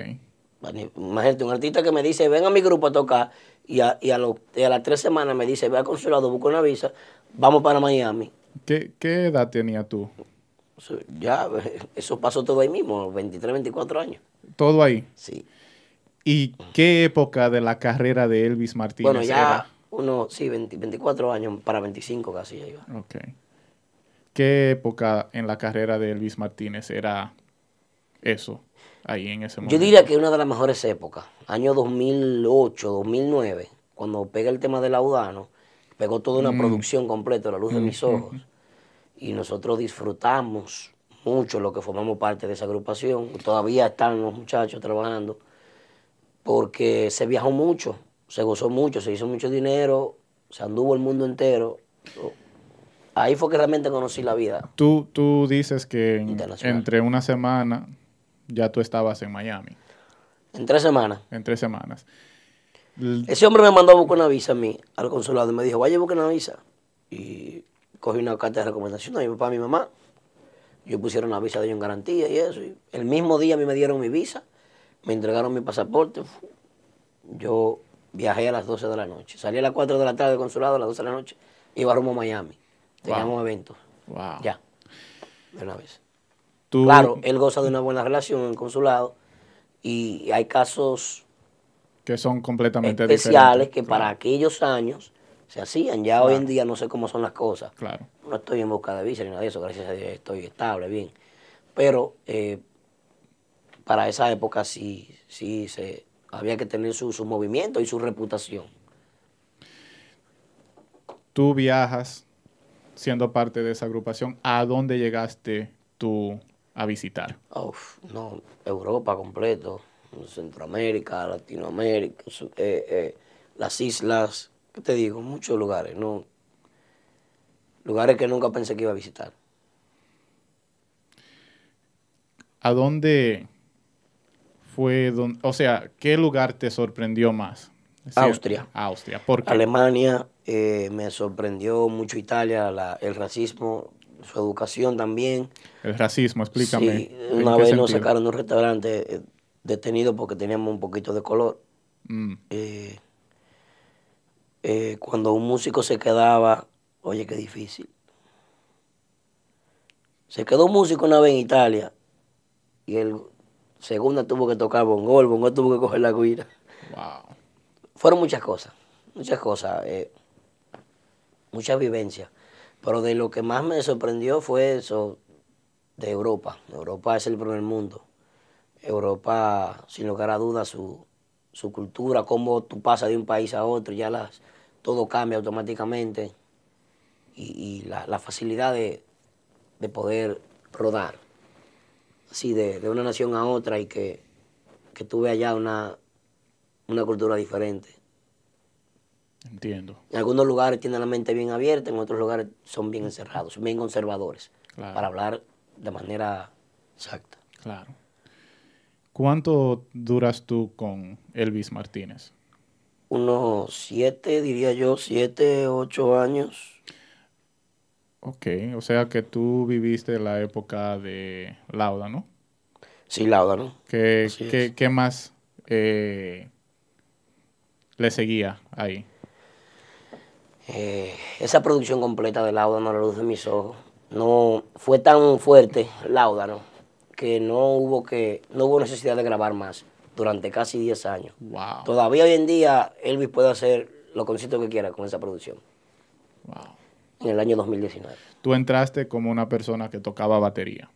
Imagínate, un artista que me dice, ven a mi grupo a tocar, y a, las tres semanas me dice, ve al consulado, busca una visa, vamos para Miami. ¿Qué, edad tenía tú? Ya, eso pasó todo ahí mismo, 23, 24 años. ¿Todo ahí? Sí. ¿Y qué época de la carrera de Elvis Martínez? Bueno, ya, uno, sí, 24 años, para 25 casi ya iba. ¿Qué época en la carrera de Elvis Martínez era eso, ahí en ese momento? Yo diría que una de las mejores épocas, año 2008, 2009, cuando pega el tema de Laudano, pegó toda una mm. producción completa, La Luz de mis Ojos, y nosotros disfrutamos mucho lo que formamos parte de esa agrupación, todavía están los muchachos trabajando, porque se viajó mucho, se gozó mucho, se hizo mucho dinero, se anduvo el mundo entero. Ahí fue que realmente conocí la vida. Tú, tú dices que entre una semana ya tú estabas en Miami. En tres semanas. En tres semanas. Ese hombre me mandó a buscar una visa a mí, al consulado, y me dijo, vaya a buscar una visa. Y cogí una carta de recomendación a mi papá y mi mamá. Yo pusieron la visa de ellos en garantía y eso. el mismo día a mí me dieron mi visa, me entregaron mi pasaporte. Yo viajé a las 12 de la noche. Salí a las 4 de la tarde del consulado, a las 12 de la noche, iba rumbo a Miami. Teníamos eventos. Wow. Ya, de una vez. Claro, él goza de una buena relación en el consulado y hay casos... Que son completamente especiales que para aquellos años se hacían. Ya hoy en día no sé cómo son las cosas. Claro. No estoy en boca de visa ni nada de eso, gracias a Dios estoy estable, bien. Pero eh, para esa época sí, sí se, había que tener su, movimiento y su reputación. Tú viajas siendo parte de esa agrupación. ¿A dónde llegaste tú a visitar? no, Europa completo, Centroamérica, Latinoamérica, eh, eh, las islas, ¿qué te digo? Muchos lugares, ¿no? Lugares que nunca pensé que iba a visitar. ¿A dónde o sea, qué lugar te sorprendió más? Austria. Austria, ¿por qué? Alemania, eh, me sorprendió mucho Italia, el racismo, su educación también. El racismo, explícame. Sí, una vez nos sacaron un restaurante eh, detenido porque teníamos un poquito de color. Mm. Eh, cuando un músico se quedaba, oye, qué difícil. Se quedó un músico una vez en Italia y el Segunda tuvo que tocar bongo, el tuvo que coger la guira. Fueron muchas cosas, muchas cosas, eh, muchas vivencias. Pero de lo que más me sorprendió fue eso de Europa. Europa es el primer mundo. Europa, sin lugar a dudas, su, cultura, cómo tú pasas de un país a otro, ya las, todo cambia automáticamente y, la, facilidad de poder rodar sí, de, una nación a otra y que, que tuve allá una, cultura diferente. Entiendo. En algunos lugares tienen la mente bien abierta, en otros lugares son bien encerrados, son bien conservadores, para hablar de manera exacta. Claro. ¿Cuánto duras tú con Elvis Martínez? Unos siete, diría yo, siete, ocho años. Ok, o sea que tú viviste la época de Lauda, ¿no? Sí, Lauda, ¿no? ¿Qué, qué, más eh, le seguía ahí? Eh, esa producción completa de Lauda no la luz de mis ojos. No fue tan fuerte, Lauda, ¿no? Que no hubo que, no hubo necesidad de grabar más durante casi 10 años. Wow. Todavía hoy en día Elvis puede hacer lo conciertos que quiera con esa producción. Wow en el año 2019. Tú entraste como una persona que tocaba batería.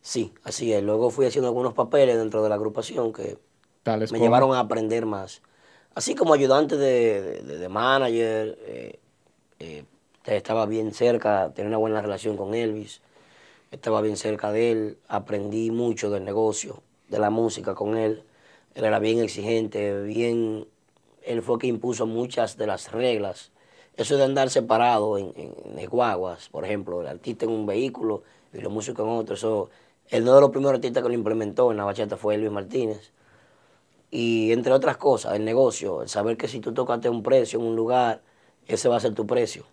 Sí, así es. Luego fui haciendo algunos papeles dentro de la agrupación que me llevaron a aprender más. Así como ayudante de, manager, eh, eh, estaba bien cerca, tenía una buena relación con Elvis, estaba bien cerca de él, aprendí mucho del negocio, de la música con él. Él era bien exigente, bien... Él fue que impuso muchas de las reglas eso de andar separado en, en, guaguas, por ejemplo, el artista en un vehículo y los músicos en otro, eso, el uno de los primeros artistas que lo implementó en la bachata fue Luis Martínez. Y entre otras cosas, el negocio, el saber que si tú tocaste un precio en un lugar, ese va a ser tu precio.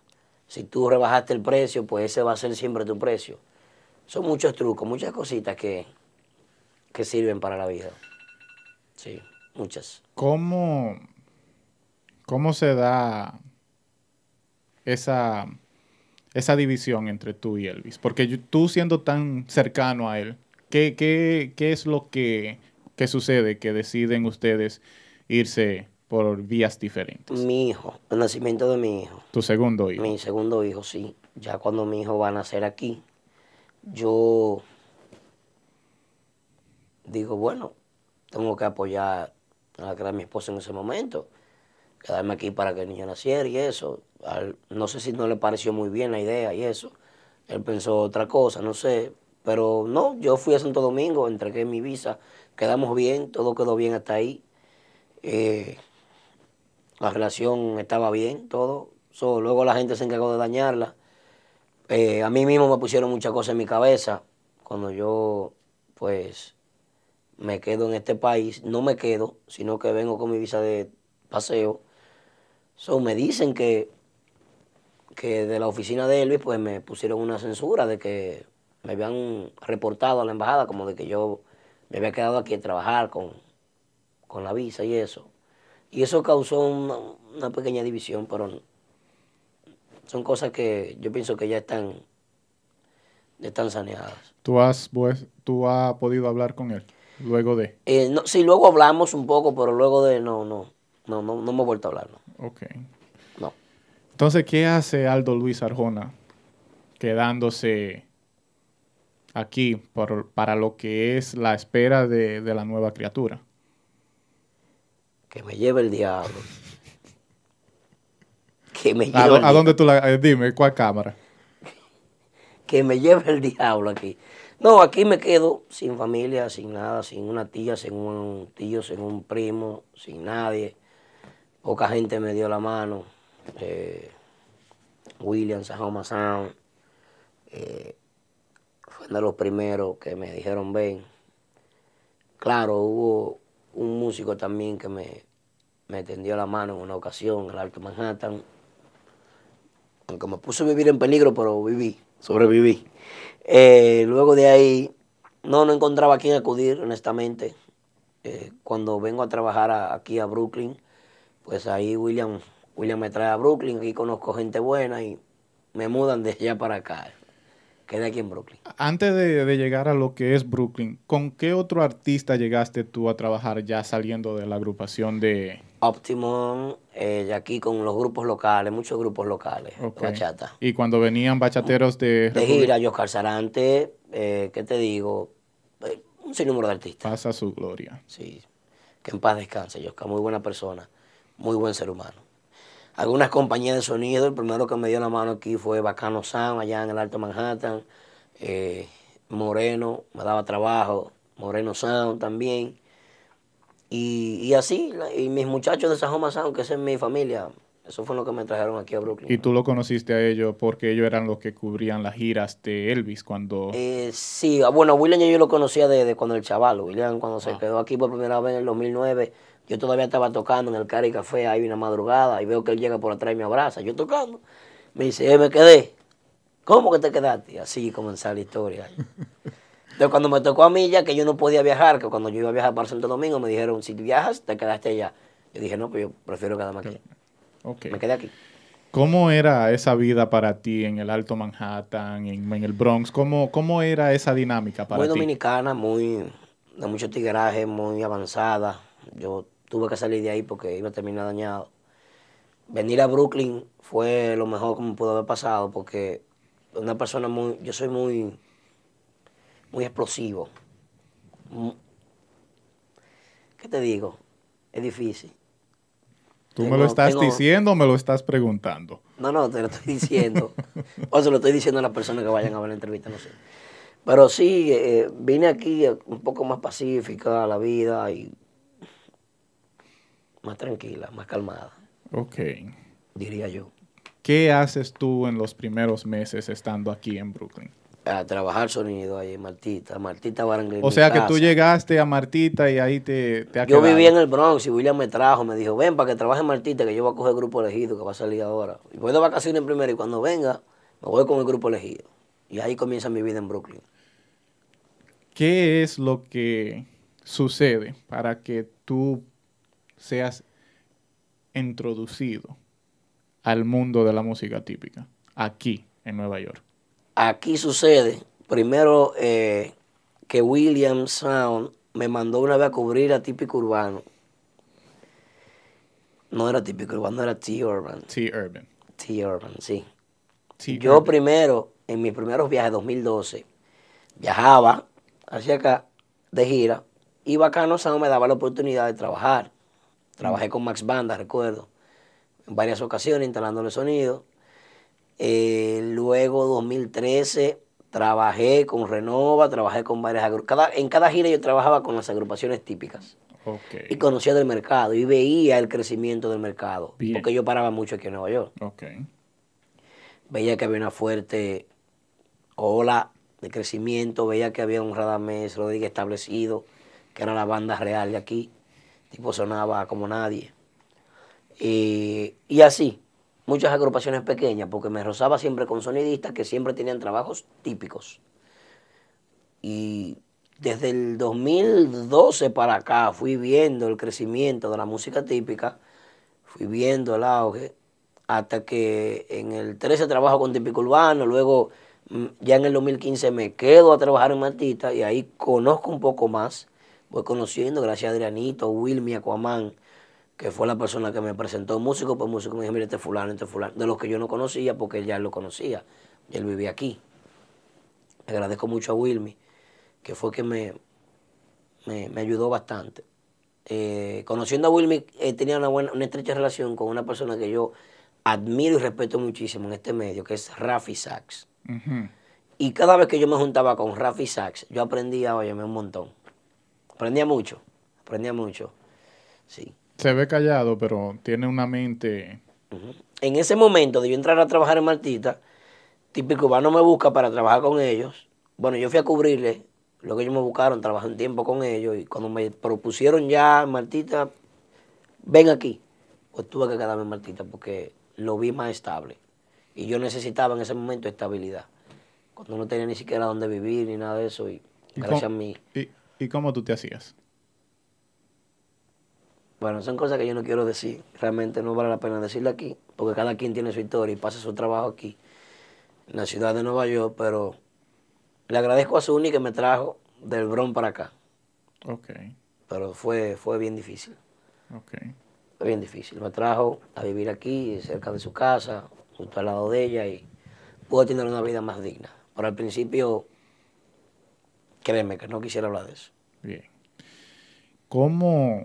Si tú rebajaste el precio, pues ese va a ser siempre tu precio. Son muchos trucos, muchas cositas que, que sirven para la vida. Sí, muchas. ¿Cómo, cómo se da esa, división entre tú y Elvis? Porque tú siendo tan cercano a él, ¿qué, qué, es lo que, sucede que deciden ustedes irse por vías diferentes? Mi hijo, el nacimiento de mi hijo. ¿Tu segundo hijo? Mi segundo hijo, sí. Ya cuando mi hijo va a nacer aquí, yo digo, bueno, tengo que apoyar a mi esposa en ese momento, quedarme aquí para que el niño naciera y eso no sé si no le pareció muy bien la idea y eso. Él pensó otra cosa, no sé. Pero no, yo fui a Santo Domingo, entregué mi visa, quedamos bien, todo quedó bien hasta ahí. Eh, la relación estaba bien, todo. solo luego la gente se encargó de dañarla. Eh, a mí mismo me pusieron muchas cosas en mi cabeza. Cuando yo, pues, me quedo en este país, no me quedo, sino que vengo con mi visa de paseo. me dicen que que de la oficina de Elvis pues me pusieron una censura de que me habían reportado a la embajada como de que yo me había quedado aquí a trabajar con, la visa y eso. Y eso causó una, pequeña división, pero son cosas que yo pienso que ya están, ya están saneadas. ¿Tú has, pues, ¿Tú has podido hablar con él luego de...? Eh, sí, luego hablamos un poco, pero luego de... No, no, no, no, no me he vuelto a hablar. Ok. Entonces, ¿qué hace Aldo Luis Arjona quedándose aquí por, para lo que es la espera de, la nueva criatura? Que me lleve el diablo. Que me lleve ¿A, dónde tú la.? Eh, dime, ¿cuál cámara? Que me lleve el diablo aquí. No, aquí me quedo sin familia, sin nada, sin una tía, sin un tío, sin un primo, sin nadie. Poca gente me dio la mano. William, eh, Williams, Sound, fue uno de los primeros que me dijeron, ven. Claro, hubo un músico también que me, me tendió la mano en una ocasión, el Alto Manhattan, aunque me puso a vivir en peligro, pero viví, sobreviví. Eh, luego de ahí, no, no encontraba a quién acudir, honestamente. Eh, cuando vengo a trabajar aquí a Brooklyn, pues ahí William William me trae a Brooklyn, aquí conozco gente buena y me mudan de allá para acá. Quedé aquí en Brooklyn. Antes de, llegar a lo que es Brooklyn, ¿con qué otro artista llegaste tú a trabajar ya saliendo de la agrupación de... Optimum, eh, aquí con los grupos locales, muchos grupos locales, bachata. Y cuando venían bachateros de... De gira, yo Sarante, eh, ¿qué te digo? Eh, un sinnúmero de artistas. Pasa su gloria. Sí, que en paz descanse, Yosca. muy buena persona, muy buen ser humano algunas compañías de sonido. El primero que me dio la mano aquí fue Bacano Sam, allá en el Alto Manhattan. Eh, Moreno me daba trabajo, Moreno Sound también. Y, y, así, y mis muchachos de Sajoma Sound, que es mi familia, eso fue lo que me trajeron aquí a Brooklyn. ¿Y tú lo conociste a ellos porque ellos eran los que cubrían las giras de Elvis cuando...? Eh, sí, ah, bueno, William yo lo conocía desde cuando el chaval, William cuando se ah. quedó aquí por primera vez en el 2009, yo todavía estaba tocando en el Cari Café, ahí una madrugada, y veo que él llega por atrás y me abraza. Yo tocando, me dice, eh, me quedé. ¿Cómo que te quedaste? así comenzó la historia. Entonces, cuando me tocó a mí ya que yo no podía viajar, que cuando yo iba a viajar para Santo Domingo me dijeron, si viajas, te quedaste allá. Yo dije, no, pues yo prefiero quedarme aquí. Me quedé aquí. ¿Cómo era esa vida para ti en el Alto Manhattan, en, el Bronx? ¿Cómo, ¿Cómo era esa dinámica para ti? Muy dominicana, muy de mucho tigraje, muy avanzada. Yo tuve que salir de ahí porque iba a terminar dañado. Venir a Brooklyn fue lo mejor que me pudo haber pasado porque una persona muy, yo soy muy, muy explosivo. Mm. ¿Qué te digo? Es difícil. ¿Tú me lo estás diciendo o me lo estás preguntando? No, no, te lo estoy diciendo. o se lo estoy diciendo a las personas que vayan a ver la entrevista, no sé. Pero sí, eh, eh, vine aquí un poco más pacífica a la vida y más tranquila, más calmada. Ok. Diría yo. ¿Qué haces tú en los primeros meses estando aquí en Brooklyn? A trabajar sonido ahí, Martita, Martita Barangay. O sea que tú llegaste a Martita y ahí te, te Yo vivía en el Bronx y William me trajo, me dijo, ven para que trabaje Martita, que yo voy a coger el grupo elegido que va a salir ahora. Y voy de vacaciones primero y cuando venga, me voy con el grupo elegido. Y ahí comienza mi vida en Brooklyn. ¿Qué es lo que sucede para que tú seas introducido al mundo de la música típica, aquí en Nueva York? Aquí sucede, primero eh, que William Sound me mandó una vez a cubrir a Típico Urbano. No era Típico Urbano, era T-Urban. T-Urban. T-Urban, sí. Yo primero, en mis primeros viajes, 2012, viajaba hacia acá de gira y Bacano Sound me daba la oportunidad de trabajar. Trabajé con Max Banda, recuerdo, en varias ocasiones instalándole sonido. Eh, luego, 2013, trabajé con Renova, trabajé con varias agrupaciones. En cada gira yo trabajaba con las agrupaciones típicas. Y conocía del mercado y veía el crecimiento del mercado. Porque yo paraba mucho aquí en Nueva York. Veía que había una fuerte ola de crecimiento, veía que había un Radames Rodríguez establecido, que era la banda real de aquí tipo sonaba como nadie. Y, así, muchas agrupaciones pequeñas, porque me rozaba siempre con sonidistas que siempre tenían trabajos típicos. Y desde el 2012 para acá fui viendo el crecimiento de la música típica, fui viendo el auge, hasta que en el 13 trabajo con Típico Urbano, luego mm, ya en el 2015 me quedo a trabajar en Matita y ahí conozco un poco más voy conociendo, gracias a Adrianito, Wilmy, Aquaman, que fue la persona que me presentó músico por pues músico, me dijo, mire, este fulano, este fulano, de los que yo no conocía porque él ya lo conocía, y él vivía aquí. Le agradezco mucho a Wilmy, que fue que me, me, ayudó bastante. Eh, conociendo a Wilmy, eh, tenía una, buena, una estrecha relación con una persona que yo admiro y respeto muchísimo en este medio, que es Rafi Sachs. Y cada vez que yo me juntaba con Rafi Sachs, yo aprendía, oye, un montón. Aprendía mucho, aprendía mucho. Sí. Se ve callado, pero tiene una mente. En ese momento de yo entrar a trabajar en Martita, típico no me busca para trabajar con ellos. Bueno, yo fui a cubrirle lo que ellos me buscaron, trabajé un tiempo con ellos y cuando me propusieron ya, Martita, ven aquí, pues tuve que quedarme en Martita porque lo vi más estable y yo necesitaba en ese momento estabilidad, cuando no tenía ni siquiera dónde vivir ni nada de eso y, gracias a mí y cómo tú te hacías? Bueno, son cosas que yo no quiero decir. Realmente no vale la pena decirlo aquí, porque cada quien tiene su historia y pasa su trabajo aquí, en la ciudad de Nueva York, pero le agradezco a Zuni que me trajo del Bron para acá. Ok. Pero fue, fue bien difícil. Ok. Fue bien difícil. Me trajo a vivir aquí, cerca de su casa, justo al lado de ella, y pude tener una vida más digna. Pero al principio Créeme que no quisiera hablar de eso. Bien. ¿Cómo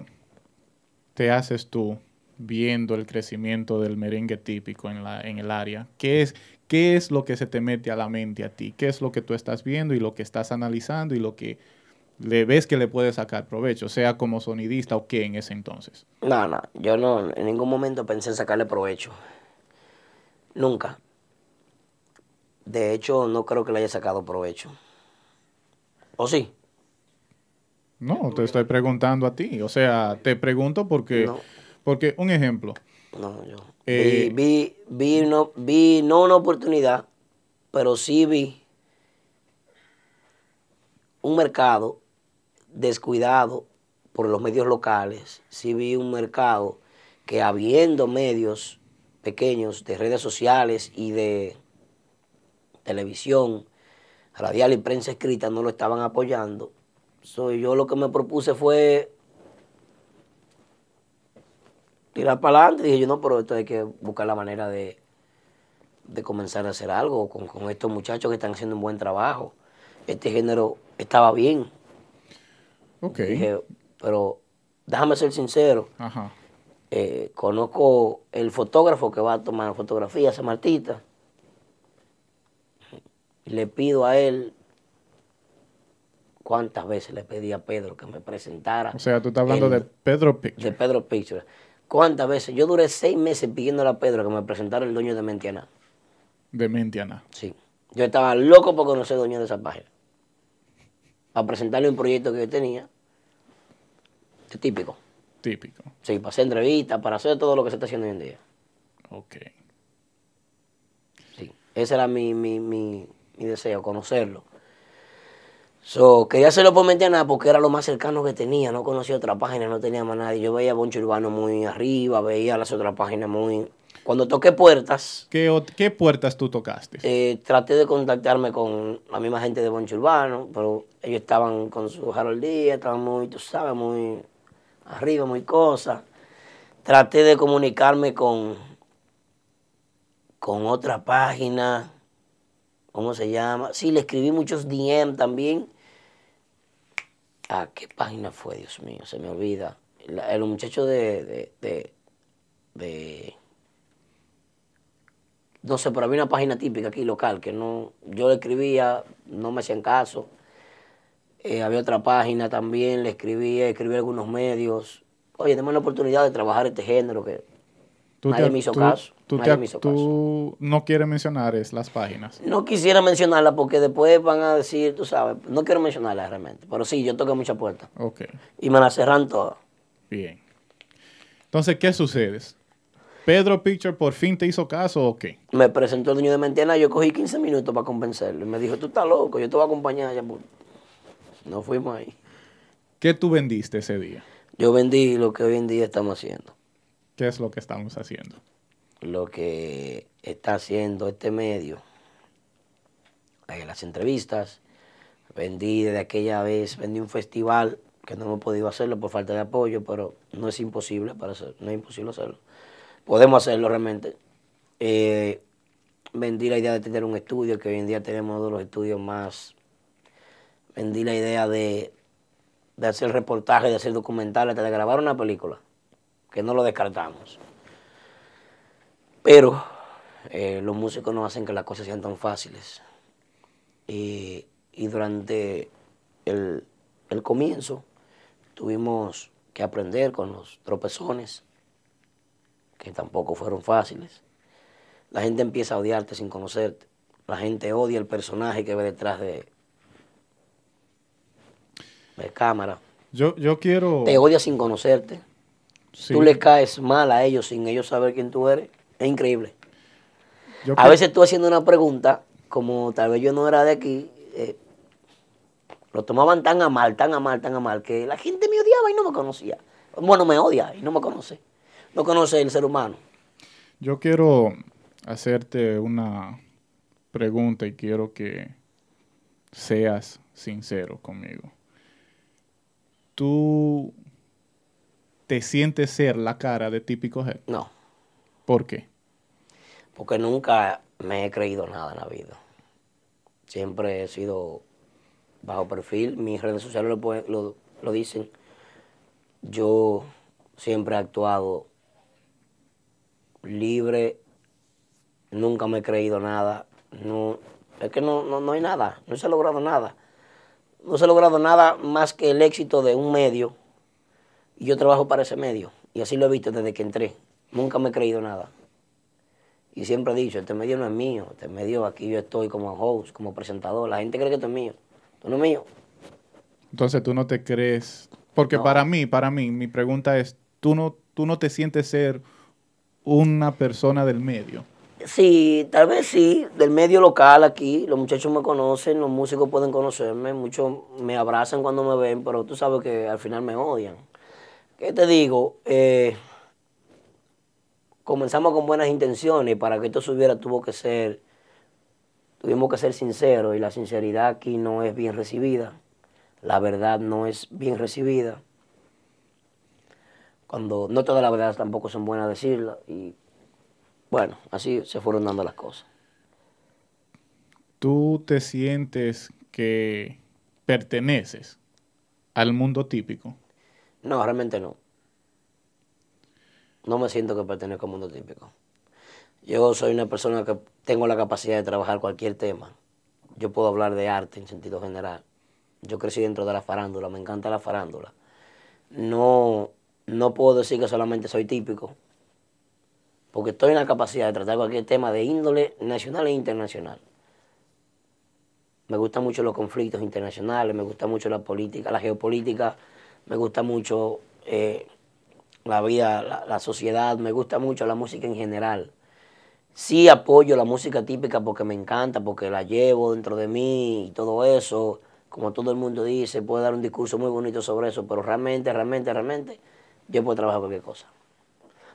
te haces tú viendo el crecimiento del merengue típico en, la, en el área? ¿Qué es, ¿Qué es lo que se te mete a la mente a ti? ¿Qué es lo que tú estás viendo y lo que estás analizando y lo que le ves que le puede sacar provecho, sea como sonidista o qué en ese entonces? No, no, yo no, en ningún momento pensé en sacarle provecho. Nunca. De hecho, no creo que le haya sacado provecho. ¿O sí? No, te estoy preguntando a ti. O sea, te pregunto porque, porque un ejemplo. No, yo eh, vi, vi, no, vi no una oportunidad, pero sí vi un mercado descuidado por los medios locales. Sí vi un mercado que habiendo medios pequeños de redes sociales y de televisión, a la y prensa escrita no lo estaban apoyando. Soy yo lo que me propuse fue tirar para adelante. Dije yo, no, pero esto hay que buscar la manera de, comenzar a hacer algo con, estos muchachos que están haciendo un buen trabajo. Este género estaba bien. Ok. Dije, pero déjame ser sincero. Eh, conozco el fotógrafo que va a tomar fotografías, Samartita. Martita le pido a él cuántas veces le pedí a Pedro que me presentara. O sea, tú estás hablando de Pedro Pictures. De Pedro Pictures. ¿Cuántas veces? Yo duré seis meses pidiéndole a Pedro que me presentara el dueño de Mentiana. ¿De Mentiana? Sí. Yo estaba loco por conocer al dueño de esa página. Para presentarle un proyecto que yo tenía. Típico. Típico. Sí, para hacer entrevistas, para hacer todo lo que se está haciendo hoy en día. Ok. Sí, esa era mi, mi, y deseo, conocerlo. So, quería hacerlo por nada, porque era lo más cercano que tenía, no conocía otra página, no tenía más nadie. Yo veía Boncho Urbano muy arriba, veía las otras páginas muy... Cuando toqué puertas... ¿Qué, puertas tú tocaste? Eh, traté de contactarme con la misma gente de Boncho Urbano, pero ellos estaban con su Harold Díaz, estaban muy, tú sabes, muy arriba, muy cosas. Traté de comunicarme con, con otra página ¿Cómo se llama? Sí, le escribí muchos DM también. Ah, ¿qué página fue, Dios mío? Se me olvida. La, el muchacho de, de, de, de, No sé, pero había una página típica aquí local que no... Yo le escribía, no me hacían caso. Eh, había otra página también, le escribía, escribí algunos medios. Oye, tenemos la oportunidad de trabajar este género que nadie me hizo caso. Tú, no quieres mencionar es las páginas. No quisiera mencionarlas porque después van a decir, tú sabes, no quiero mencionarlas realmente. Pero sí, yo toqué muchas puertas. Ok. Y me las cerran todas. Bien. Entonces, ¿qué sucede? ¿Pedro Picture por fin te hizo caso o qué? Me presentó el dueño de mentira, yo cogí 15 minutos para convencerlo. Y me dijo, tú estás loco, yo te voy a acompañar allá. Pues". No fuimos ahí. ¿Qué tú vendiste ese día? Yo vendí lo que hoy en día estamos haciendo. ¿Qué es lo que estamos haciendo? lo que está haciendo este medio, eh, las entrevistas. Vendí de aquella vez, vendí un festival que no hemos podido hacerlo por falta de apoyo, pero no es imposible para no es imposible hacerlo. Podemos hacerlo realmente. Eh, vendí la idea de tener un estudio, que hoy en día tenemos uno de los estudios más. Vendí la idea de, hacer reportajes, de hacer documentales, de grabar una película, que no lo descartamos. Pero eh, los músicos no hacen que las cosas sean tan fáciles. Y, durante el, comienzo tuvimos que aprender con los tropezones, que tampoco fueron fáciles. La gente empieza a odiarte sin conocerte. La gente odia el personaje que ve detrás de, de cámara. Yo, yo quiero... Te odia sin conocerte. Tú le caes mal a ellos sin ellos saber quién tú eres. Es increíble. Yo a veces tú haciendo una pregunta, como tal vez yo no era de aquí, eh, lo tomaban tan a mal, tan a mal, tan a mal, que la gente me odiaba y no me conocía. Bueno, me odia y no me conoce. No conoce el ser humano. Yo quiero hacerte una pregunta y quiero que seas sincero conmigo. ¿Tú te sientes ser la cara de Típico G? No. ¿Por qué? porque nunca me he creído nada en la vida. Siempre he sido bajo perfil, mis redes sociales lo, dicen. Yo siempre he actuado libre, nunca me he creído nada, no, es que no, no, hay nada, no se ha logrado nada. No se ha logrado nada más que el éxito de un medio. Y yo trabajo para ese medio. Y así lo he visto desde que entré. Nunca me he creído nada. Y siempre he dicho, este medio no es mío, este medio aquí yo estoy como host, como presentador. La gente cree que esto es mío, esto no es mío. Entonces tú no te crees, porque para mí, para mí, mi pregunta es, ¿tú no, tú no te sientes ser una persona del medio? Sí, tal vez sí, del medio local aquí, los muchachos me conocen, los músicos pueden conocerme, muchos me abrazan cuando me ven, pero tú sabes que al final me odian. ¿Qué te digo? Eh, comenzamos con buenas intenciones y para que esto subiera tuvo que ser, tuvimos que ser sinceros y la sinceridad aquí no es bien recibida, la verdad no es bien recibida. Cuando no todas las verdades tampoco son buenas decirlas y bueno, así se fueron dando las cosas. ¿Tú te sientes que perteneces al mundo típico? No, realmente no no me siento que pertenezco al mundo típico. Yo soy una persona que tengo la capacidad de trabajar cualquier tema. Yo puedo hablar de arte en sentido general. Yo crecí dentro de la farándula, me encanta la farándula. No, no puedo decir que solamente soy típico, porque estoy en la capacidad de tratar cualquier tema de índole nacional e internacional. Me gustan mucho los conflictos internacionales, me gusta mucho la política, la geopolítica, me gusta mucho eh, la vida, la, sociedad, me gusta mucho la música en general. Sí apoyo la música típica porque me encanta, porque la llevo dentro de mí y todo eso. Como todo el mundo dice, puede dar un discurso muy bonito sobre eso, pero realmente, realmente, realmente, yo puedo trabajar cualquier cosa.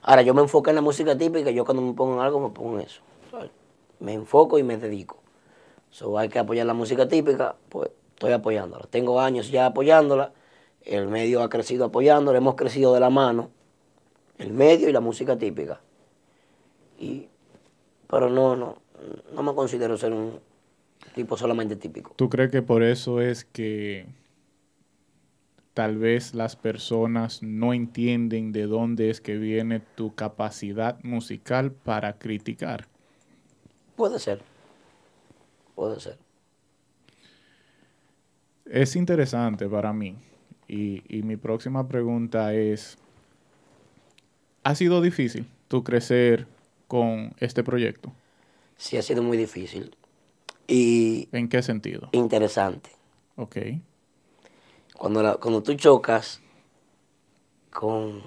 Ahora, yo me enfoco en la música típica, yo cuando me pongo en algo me pongo en eso. Me enfoco y me dedico. So, hay que apoyar la música típica, pues estoy apoyándola. Tengo años ya apoyándola, el medio ha crecido apoyándola, hemos crecido de la mano el medio y la música típica. Y, pero no, no, no me considero ser un tipo solamente típico. ¿Tú crees que por eso es que tal vez las personas no entienden de dónde es que viene tu capacidad musical para criticar? Puede ser, puede ser. Es interesante para mí. Y, y mi próxima pregunta es, ¿Ha sido difícil tu crecer con este proyecto? Sí, ha sido muy difícil. Y ¿En qué sentido? Interesante. Ok. Cuando, cuando tú chocas con,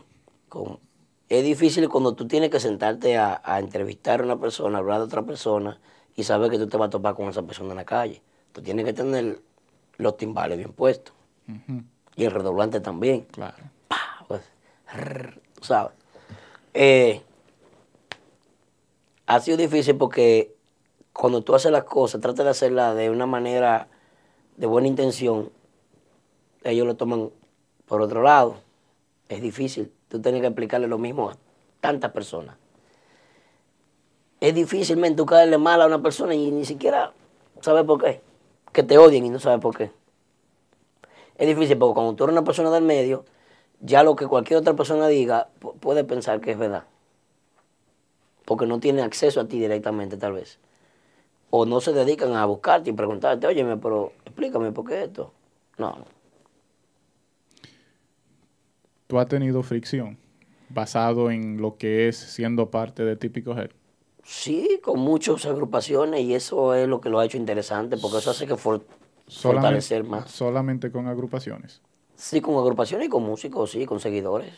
Es difícil cuando tú tienes que sentarte a, entrevistar a una persona, hablar de otra persona y saber que tú te vas a topar con esa persona en la calle. Tú tienes que tener los timbales bien puestos. Y el redoblante también. Claro. Pues, ¿Sabes? Eh, ha sido difícil porque cuando tú haces las cosas, trata de hacerlas de una manera de buena intención, ellos lo toman por otro lado. Es difícil. Tú tienes que explicarle lo mismo a tantas personas. Es difícilmente tú caerle mal a una persona y ni siquiera sabes por qué. Que te odien y no sabes por qué. Es difícil porque cuando tú eres una persona del medio, ya lo que cualquier otra persona diga puede pensar que es verdad. Porque no tiene acceso a ti directamente, tal vez. O no se dedican a buscarte y preguntarte, oye pero explícame por qué esto. No. ¿Tú has tenido fricción basado en lo que es siendo parte de Típico gel? Sí, con muchas agrupaciones y eso es lo que lo ha hecho interesante porque eso hace que fortalecer más. Solamente con agrupaciones. Sí, con agrupaciones y con músicos, sí, con seguidores.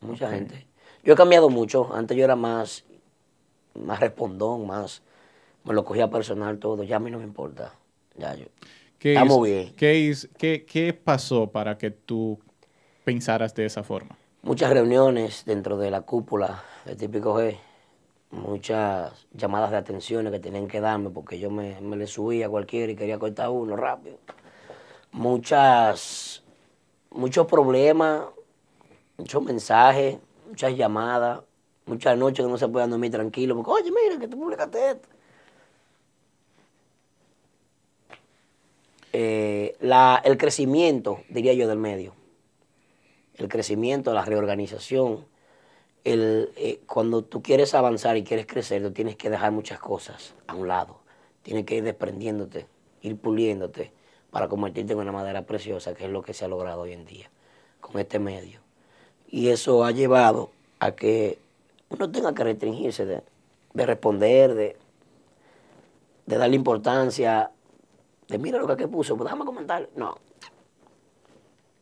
Mucha gente. Yo he cambiado mucho. Antes yo era más, más respondón, más. Me lo cogía personal todo. Ya a mí no me importa. Ya yo. ¿Qué estamos bien. ¿qué, qué, pasó para que tú pensaras de esa forma? Muchas reuniones dentro de la cúpula, el típico G. Muchas llamadas de atención que tenían que darme porque yo me, me le subía a cualquiera y quería cortar uno rápido. Muchas muchos problemas, muchos mensajes, muchas llamadas, muchas noches que no se puede dormir tranquilo, porque, oye, mira, que tú publicaste esto. Eh, la, el crecimiento, diría yo, del medio. El crecimiento, la reorganización. El, eh, cuando tú quieres avanzar y quieres crecer, tú tienes que dejar muchas cosas a un lado. Tienes que ir desprendiéndote, ir puliéndote para convertirte en una madera preciosa, que es lo que se ha logrado hoy en día con este medio. Y eso ha llevado a que uno tenga que restringirse de, responder, de, darle importancia, de mira lo que aquí puso, pues déjame comentar. No.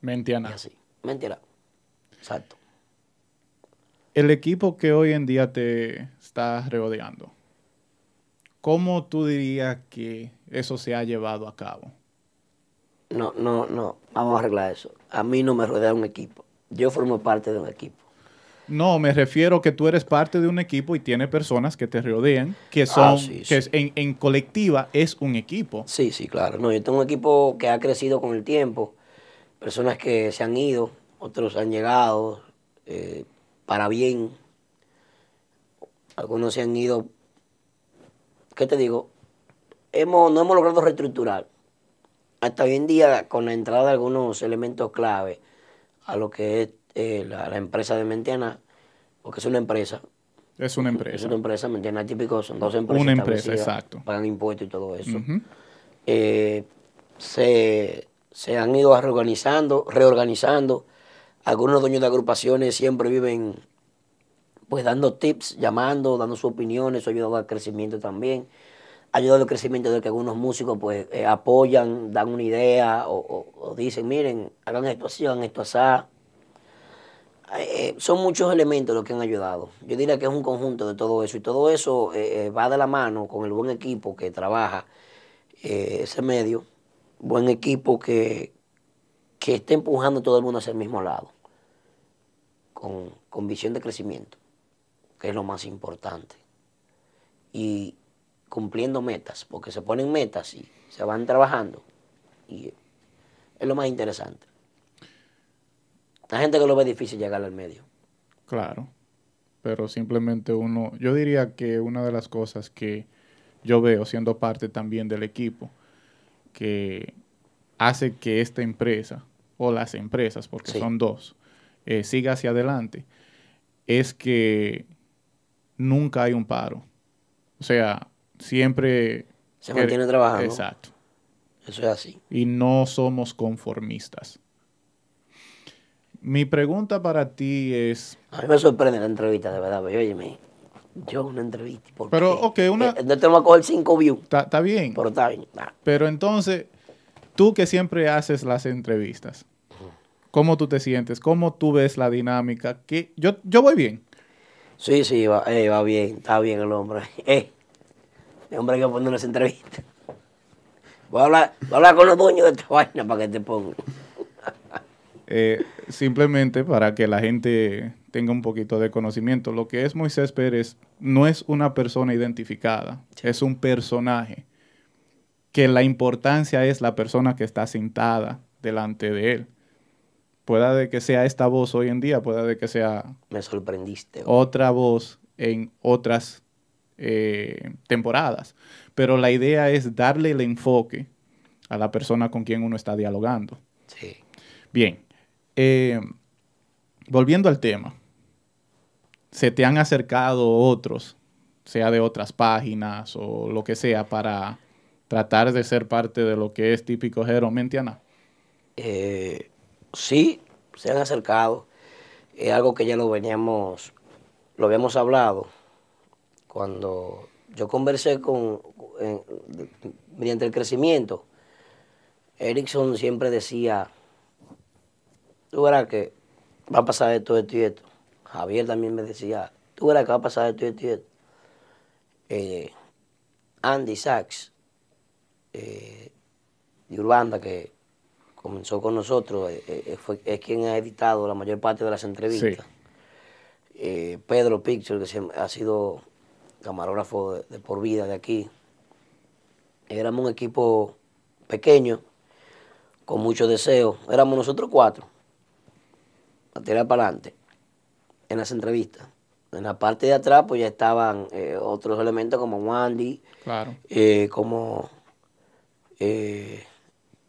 Mentira. así, mentira. Exacto. El equipo que hoy en día te está rodeando, ¿cómo tú dirías que eso se ha llevado a cabo? no, no, no, vamos a arreglar eso. A mí no me rodea un equipo. Yo formo parte de un equipo. No, me refiero que tú eres parte de un equipo y tiene personas que te rodean, que ah, son, que En, colectiva es un equipo. Sí, sí, claro. No, yo tengo un equipo que ha crecido con el tiempo, personas que se han ido, otros han llegado eh, para bien, algunos se han ido, ¿qué te digo? Hemos, no hemos logrado reestructurar, hasta hoy en día, con la entrada de algunos elementos clave a lo que es eh, la, empresa de Mentiana, porque es una empresa. Es una empresa. Es una empresa, Mentiana típico, son dos empresas. Una empresa, exacto. Pagan impuestos y todo eso. Eh, se, han ido reorganizando, reorganizando. Algunos dueños de agrupaciones siempre viven pues dando tips, llamando, dando sus opiniones, eso ayudado al crecimiento también ha ayudado el crecimiento de que algunos músicos pues eh, apoyan, dan una idea o, dicen, miren, hagan esto así, hagan esto así. Eh, eh, son muchos elementos los que han ayudado. Yo diría que es un conjunto de todo eso y todo eso va de la mano con el buen equipo que trabaja ese medio, buen equipo que, esté empujando todo el mundo hacia el mismo lado, con, con visión de crecimiento, que es lo más importante. Y, cumpliendo metas, porque se ponen metas y se van trabajando. Y es lo más interesante. La gente que lo ve difícil llegar al medio. Claro, pero simplemente uno, yo diría que una de las cosas que yo veo siendo parte también del equipo, que hace que esta empresa, o las empresas, porque son dos, eh, siga hacia adelante, es que nunca hay un paro. O sea, siempre... Se mantiene trabajando. Exacto. Eso es así. Y no somos conformistas. Mi pregunta para ti es... A mí me sorprende la entrevista, de verdad, pero óyeme, yo una entrevista. pero, ok, una... Eh, no te voy a coger cinco views. Está bien. Pero está bien. Pero entonces, tú que siempre haces las entrevistas, ¿cómo tú te sientes? ¿Cómo tú ves la dinámica? Yo, yo voy bien. Sí, sí, va, eh, bien, está bien el hombre. Eh, hombre que poner las entrevistas. Voy a hablar, voy a hablar con los dueños de esta vaina para que te pongan. Eh, simplemente para que la gente tenga un poquito de conocimiento, lo que es Moisés Pérez no es una persona identificada, es un personaje, que la importancia es la persona que está sentada delante de él. Pueda de que sea esta voz hoy en día, pueda de que sea... Me sorprendiste. Otra voz en otras eh, temporadas. Pero la idea es darle el enfoque a la persona con quien uno está dialogando. Sí. Bien, eh, volviendo al tema, se te han acercado otros, sea de otras páginas o lo que sea, para tratar de ser parte de lo que es típico Jero eh, sí, se han acercado. Es algo que ya lo veníamos, lo habíamos hablado cuando yo conversé con, mediante el crecimiento, Erickson siempre decía, tú verás que va a pasar esto, esto y esto. Javier también me decía, tú verás que va a pasar esto, esto y esto. Eh, Andy Sachs, eh, de Urbanda, que comenzó con nosotros, eh, es quien ha editado la mayor parte de las entrevistas. Pedro Picture, que ha sido camarógrafo de, por vida de aquí. Éramos un equipo pequeño, con mucho deseo. Éramos nosotros cuatro, a tirar para adelante, en las entrevistas. En la parte de atrás pues ya estaban eh, otros elementos como Wandy, eh, como eh,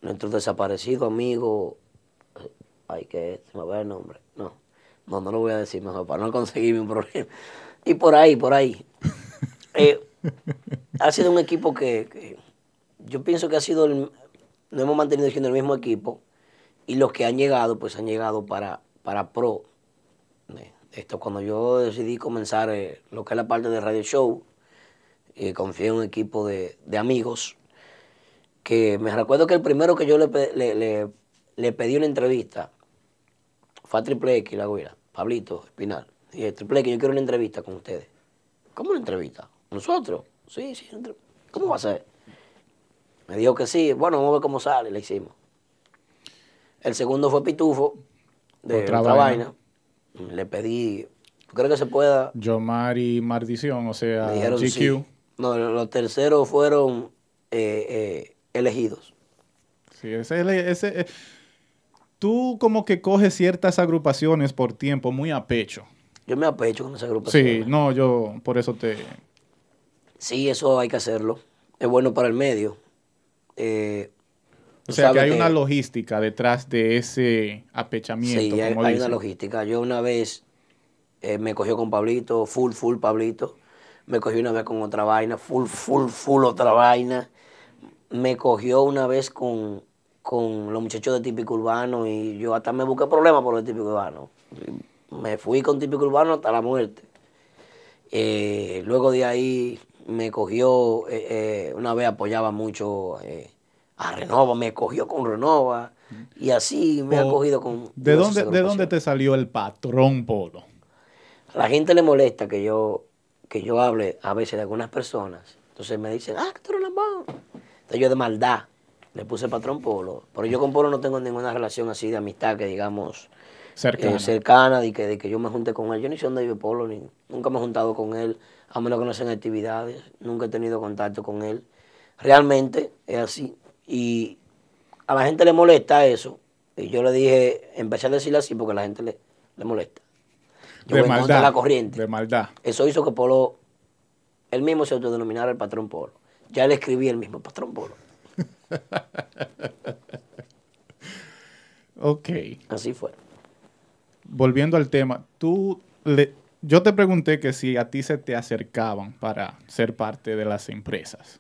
nuestro desaparecido amigo, ay que se me va el nombre, no, no, no lo voy a decir mejor para no conseguirme mi problema. Y por ahí, por ahí, eh, ha sido un equipo que, yo pienso que ha sido, el, no hemos mantenido siendo el mismo equipo y los que han llegado, pues han llegado para, para pro. Eh, esto, cuando yo decidí comenzar eh, lo que es la parte de Radio Show, y confié en un equipo de, de amigos que me recuerdo que el primero que yo le, le, le, pedí una entrevista fue a Triple X, la güera, Pablito Espinal. Y dije, Triple X, yo quiero una entrevista con ustedes. ¿Cómo una entrevista? Nosotros, sí, sí. ¿Cómo va a ser? Me dijo que sí, bueno, vamos a ver cómo sale, le hicimos. El segundo fue Pitufo, de otra, vaina. Le pedí, creo que se pueda? Yo, y Maldición, o sea, GQ. No, los terceros fueron eh, eh, elegidos. Sí, ese, ese, eh, tú como que coges ciertas agrupaciones por tiempo muy a pecho. Yo me apecho con esa agrupación. Sí, no, yo por eso te, Sí, eso hay que hacerlo. Es bueno para el medio. Eh, o sea, que hay una logística detrás de ese apechamiento. Sí, hay, una logística. Yo una vez eh, me cogió con Pablito, full, full Pablito. Me cogió una vez con otra vaina, full, full, full otra vaina. Me cogió una vez con, los muchachos de Típico Urbano y yo hasta me busqué problemas por los Típico Urbano. Me fui con Típico Urbano hasta la muerte. Eh, luego de ahí me cogió, eh, eh, una vez apoyaba mucho eh, a Renova, me cogió con Renova y así me ha cogido con... ¿De dónde, ¿De dónde te salió el patrón Polo? A la gente le molesta que yo, que yo hable a veces de algunas personas. Entonces me dicen, ah, que tú eres lambón. Entonces yo de maldad le puse patrón Polo. Pero yo con Polo no tengo ninguna relación así de amistad que digamos cercana, cercana de, que, de que yo me junte con él. Yo ni sé dónde Polo, nunca me he juntado con él a menos lo no actividades, nunca he tenido contacto con él. Realmente es así. Y a la gente le molesta eso. Y yo le dije, empecé a decirle así porque a la gente le, le molesta. de maldad, la corriente. De maldad. Eso hizo que Polo, él mismo se autodenominara el patrón Polo. Ya le escribí el mismo patrón Polo. ok. Así fue. Volviendo al tema, tú le, yo te pregunté que si a ti se te acercaban para ser parte de las empresas.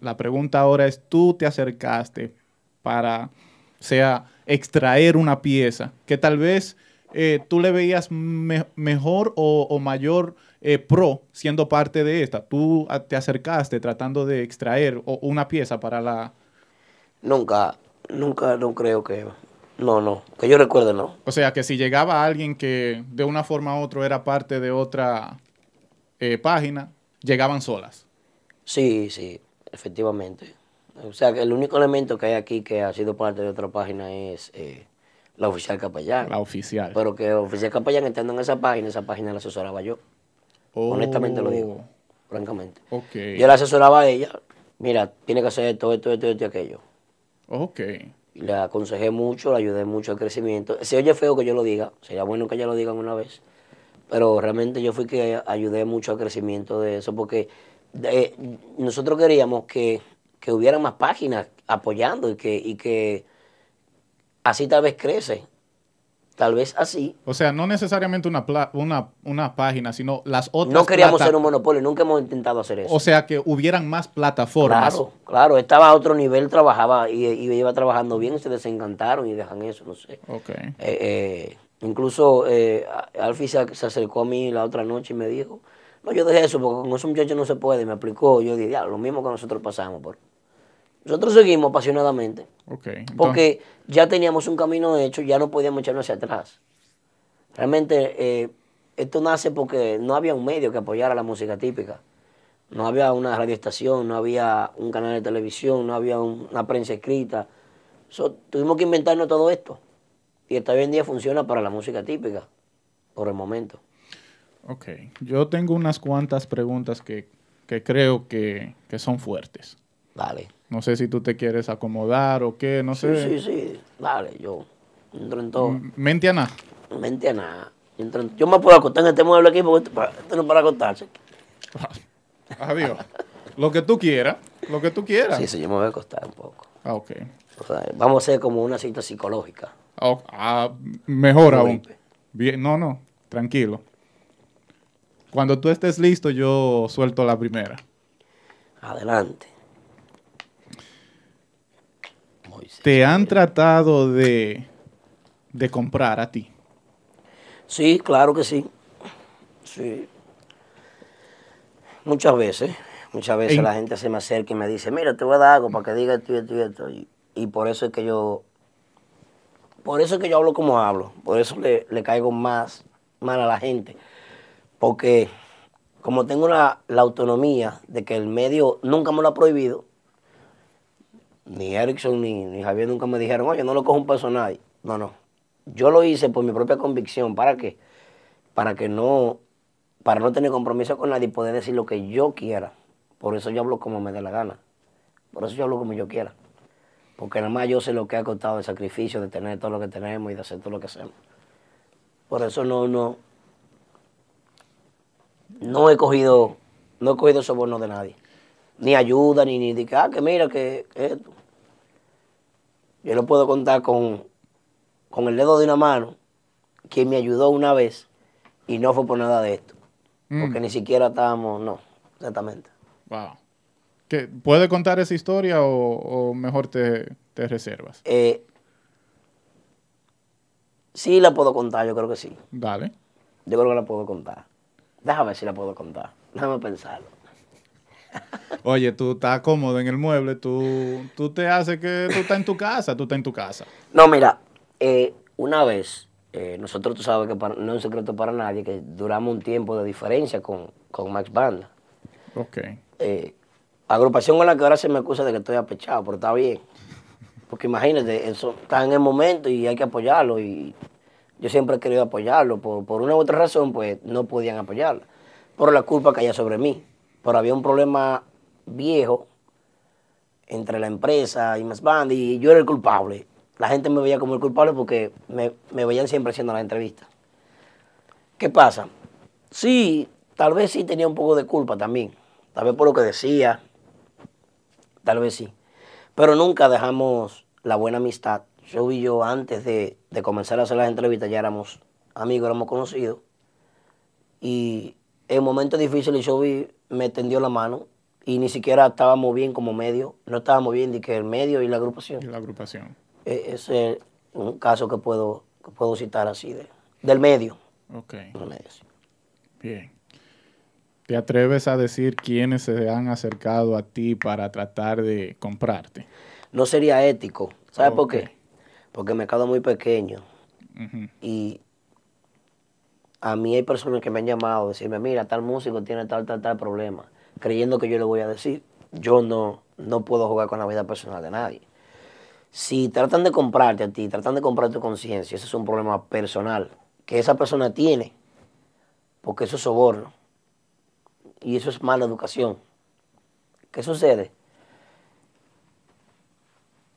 La, pregunta ahora es, ¿tú te acercaste para, sea, extraer una pieza que tal vez eh, tú le veías mejor o, mayor eh, pro siendo parte de esta? ¿Tú te acercaste tratando de extraer una pieza para la... Nunca, nunca, no creo que no, no, que yo recuerde no. O sea, que si llegaba alguien que de una forma u otra era parte de otra eh, página, llegaban solas. Sí, sí, efectivamente. O sea, que el único elemento que hay aquí que ha sido parte de otra página es eh, la oficial capellán. La oficial. Pero que la oficial capellán estando en esa página, esa página la asesoraba yo. Oh. Honestamente lo digo, francamente. Okay. Yo la asesoraba a ella, mira, tiene que hacer esto, esto, esto, esto y aquello. Ok. Le aconsejé mucho, le ayudé mucho al crecimiento. Se oye feo que yo lo diga, sería bueno que ya lo digan una vez, pero realmente yo fui que ayudé mucho al crecimiento de eso, porque nosotros queríamos que, hubiera más páginas apoyando y que, y que así tal vez crece Tal vez así. O sea, no necesariamente una, una, una página, sino las otras. No queríamos ser un monopolio, nunca hemos intentado hacer eso. O sea, que hubieran más plataformas. Claro, claro, estaba a otro nivel, trabajaba y, iba trabajando bien, se desencantaron y dejan eso, no sé. Eh, eh, incluso eh, Alfie se, acercó a mí la otra noche y me dijo, no, yo dejé eso porque con esos muchachos no se puede, me aplicó, yo dije, ya, lo mismo que nosotros pasamos. Por... Nosotros seguimos apasionadamente. Porque ya teníamos un camino hecho, ya no podíamos echarnos hacia atrás. Realmente eh, esto nace porque no había un medio que apoyara la música típica. No había una radioestación, no había un canal de televisión, no había una prensa escrita. tuvimos que inventarnos todo esto. Y hasta hoy en día funciona para la música típica, por el momento. Ok, yo tengo unas cuantas preguntas que, creo que, son fuertes. Vale. No sé si tú te quieres acomodar o qué, no sé. Sí, sí, sí, dale, yo entro en todo. Mm, mente a nada. Mente a nada. Yo, me puedo acostar en este mueble aquí porque esto no es para acostarse. Adiós. lo que tú quieras, lo que tú quieras. Sí, sí, yo me voy a acostar un poco. Ah, ok. O sea, vamos a hacer como una cita psicológica. ah, ah mejor aún. Bien, no, no, tranquilo. Cuando tú estés listo, yo suelto la primera. Adelante. te han tratado de, comprar a ti. Sí, claro que sí. Sí. Muchas veces, muchas veces la gente se me acerca y me dice, mira, te voy a dar algo para que diga esto y esto y esto. Y, por eso es que yo, por eso es que yo hablo como hablo, por eso le, le caigo más mal a la gente. Porque como tengo la autonomía de que el medio nunca me lo ha prohibido, ni Erickson ni, Javier nunca me dijeron, oye, no lo cojo un peso nadie. No, no. Yo lo hice por mi propia convicción. ¿Para qué? Para que no, para no tener compromiso con nadie y poder decir lo que yo quiera. Por eso yo hablo como me dé la gana. Por eso yo hablo como yo quiera. Porque nada más yo sé lo que ha costado el sacrificio de tener todo lo que tenemos y de hacer todo lo que hacemos. Por eso no, no, no he cogido, no he cogido soborno de nadie ni ayuda, ni, ni que, ah, que mira, que, esto. Yo lo puedo contar con, el dedo de una mano quien me ayudó una vez y no fue por nada de esto. Mm. Porque ni siquiera estábamos, no, exactamente. Wow. ¿Puede contar esa historia o, o mejor te, te reservas? Eh, sí, la puedo contar, yo creo que sí. Dale. Yo creo que la puedo contar. Déjame ver si la puedo contar. Déjame pensarlo. Oye, tú estás cómodo en el mueble, tú, tú te haces que tú estás en tu casa, tú estás en tu casa. No, mira, eh, una vez, eh, nosotros tú sabes que no es un secreto para nadie, que duramos un tiempo de diferencia con, Max Banda. Ok. Eh, agrupación con la que ahora se me acusa de que estoy apechado, pero está bien. Porque imagínate, eso está en el momento y hay que apoyarlo. Y yo siempre he querido apoyarlo. Por, por una u otra razón, pues no podían apoyarlo. Por la culpa que haya sobre mí pero había un problema viejo entre la empresa y más y yo era el culpable. La gente me veía como el culpable porque me, veían siempre haciendo las entrevistas. ¿Qué pasa? Sí, tal vez sí tenía un poco de culpa también. Tal vez por lo que decía, tal vez sí. Pero nunca dejamos la buena amistad. Yo y yo antes de, de comenzar a hacer las entrevistas ya éramos amigos, éramos conocidos. Y en momentos difíciles yo vi me tendió la mano y ni siquiera estábamos bien como medio, no estábamos bien ni que el medio y la agrupación. Y la agrupación. E, ese es un caso que puedo, puedo citar así, de, del medio. Ok. Bien. ¿Te atreves a decir quiénes se han acercado a ti para tratar de comprarte? No sería ético. ¿Sabes por qué? Porque el mercado es muy pequeño. Y a mí hay personas que me han llamado a decirme, mira, tal músico tiene tal, tal, tal problema, creyendo que yo le voy a decir, yo no, no puedo jugar con la vida personal de nadie. Si tratan de comprarte a ti, tratan de comprar tu conciencia, ese es un problema personal que esa persona tiene, porque eso es soborno y eso es mala educación. ¿Qué sucede?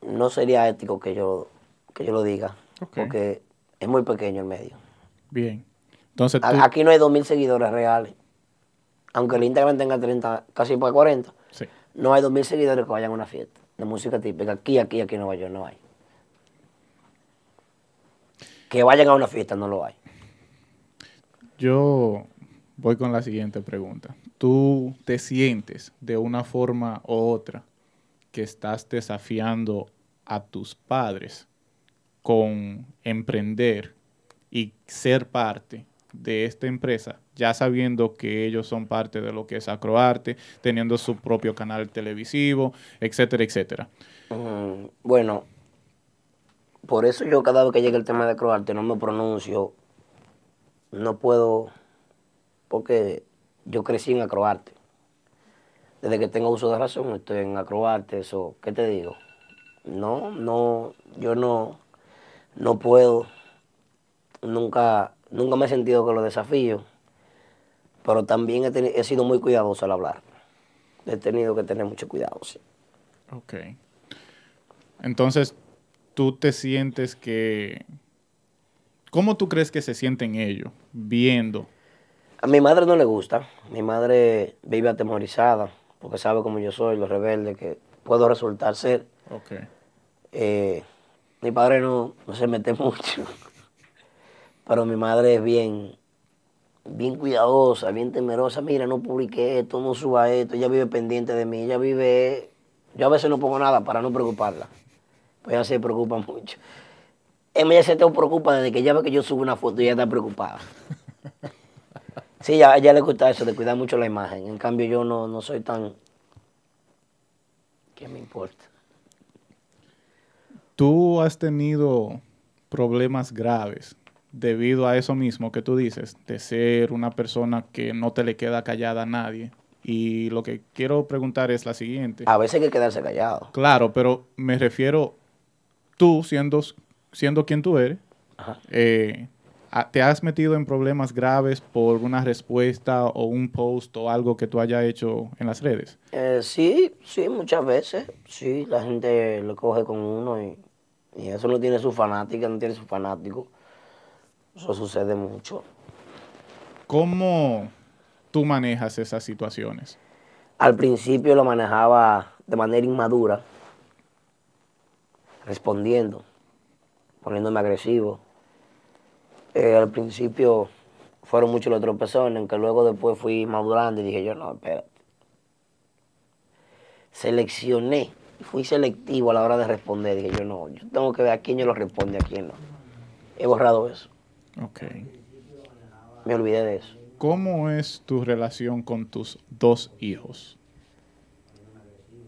No sería ético que yo, que yo lo diga, porque es muy pequeño el medio. Bien. Aquí no hay 2.000 seguidores reales. Aunque el Instagram tenga 30, casi por pues 40, no hay 2.000 seguidores que vayan a una fiesta de música típica. Aquí, aquí, aquí en Nueva York no hay. Que vayan a una fiesta no lo hay. Yo voy con la siguiente pregunta. ¿Tú te sientes de una forma u otra que estás desafiando a tus padres con emprender y ser parte de esta empresa, ya sabiendo que ellos son parte de lo que es Acroarte, teniendo su propio canal televisivo, etcétera, etcétera? Mm, bueno, por eso yo cada vez que llega el tema de Acroarte no me pronuncio, no puedo, porque yo crecí en Acroarte. Desde que tengo uso de razón estoy en Acroarte, eso, ¿qué te digo? No, no, yo no, no puedo, nunca nunca me he sentido que lo desafío, pero también he, he sido muy cuidadoso al hablar. He tenido que tener mucho cuidado, sí. Ok. Entonces, ¿tú te sientes que... ¿Cómo tú crees que se sienten ellos viendo? A mi madre no le gusta. Mi madre vive atemorizada porque sabe cómo yo soy, lo rebelde que puedo resultar ser. OK. Eh, mi padre no se mete mucho. Pero mi madre es bien, bien cuidadosa, bien temerosa. Mira, no publique esto, no suba esto. Ella vive pendiente de mí, ella vive... Yo a veces no pongo nada para no preocuparla. Pues ella se preocupa mucho. Ella se te preocupa desde que ya ve que yo subo una foto y ella está preocupada. Sí, ya, ella le gusta eso, de cuidar mucho la imagen. En cambio, yo no, no soy tan. ¿Qué me importa? ¿Tú has tenido problemas graves debido a eso mismo que tú dices, de ser una persona que no te le queda callada a nadie. Y lo que quiero preguntar es la siguiente. A veces hay que quedarse callado. Claro, pero me refiero, tú siendo, siendo quien tú eres, eh, ¿te has metido en problemas graves por una respuesta o un post o algo que tú hayas hecho en las redes? Eh, sí, sí, muchas veces. Sí, la gente lo coge con uno y eso no tiene su fanática, no tiene su fanático. Eso sucede mucho. ¿Cómo tú manejas esas situaciones? Al principio lo manejaba de manera inmadura, respondiendo, poniéndome agresivo. Eh, al principio fueron muchos los tropezones, que luego después fui madurando y dije yo, no, espérate. Seleccioné, fui selectivo a la hora de responder. Dije yo, no, yo tengo que ver a quién yo lo responde, a quién no. He borrado eso. Ok. Me olvidé de eso. ¿Cómo es tu relación con tus dos hijos?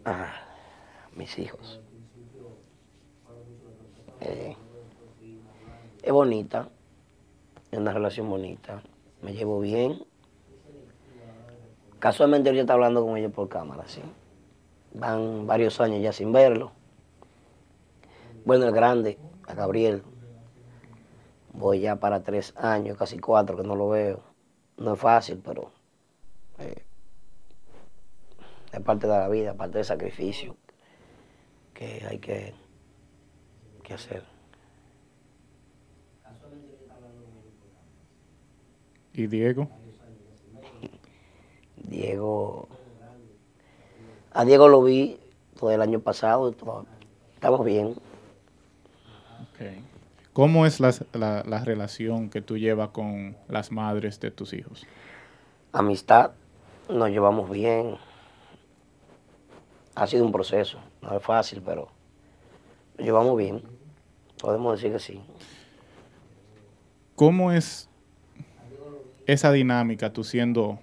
Ah, mis hijos. Eh, es bonita, es una relación bonita, me llevo bien. Casualmente yo está hablando con ellos por cámara, sí. Van varios años ya sin verlo. Bueno, el grande, a Gabriel, voy ya para tres años, casi cuatro que no lo veo. No es fácil, pero eh, es parte de la vida, parte del sacrificio que hay que, que hacer. ¿Y Diego? Diego. A Diego lo vi todo el año pasado, estamos bien. ¿Cómo es la, relación que tú llevas con las madres de tus hijos? Amistad, nos llevamos bien. Ha sido un proceso, no es fácil, pero nos llevamos bien. Podemos decir que sí. ¿Cómo es esa dinámica tú siendo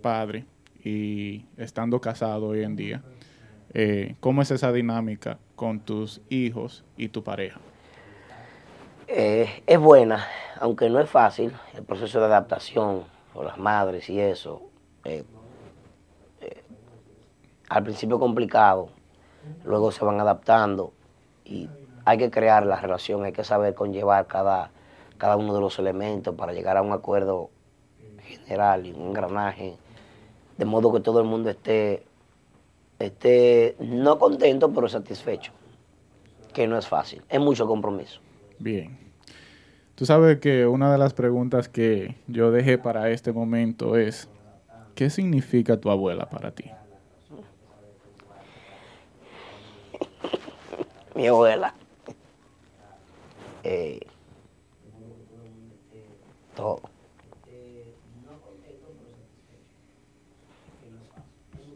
padre y estando casado hoy en día? Eh, ¿Cómo es esa dinámica con tus hijos y tu pareja? Eh, es buena, aunque no es fácil, el proceso de adaptación por las madres y eso. Eh, eh, al principio complicado, luego se van adaptando y hay que crear la relación, hay que saber conllevar cada, cada uno de los elementos para llegar a un acuerdo general y un engranaje, de modo que todo el mundo esté, esté no contento, pero satisfecho, que no es fácil, es mucho compromiso. Bien. Tú sabes que una de las preguntas que yo dejé para este momento es, ¿qué significa tu abuela para ti? Mi abuela. Eh, todo.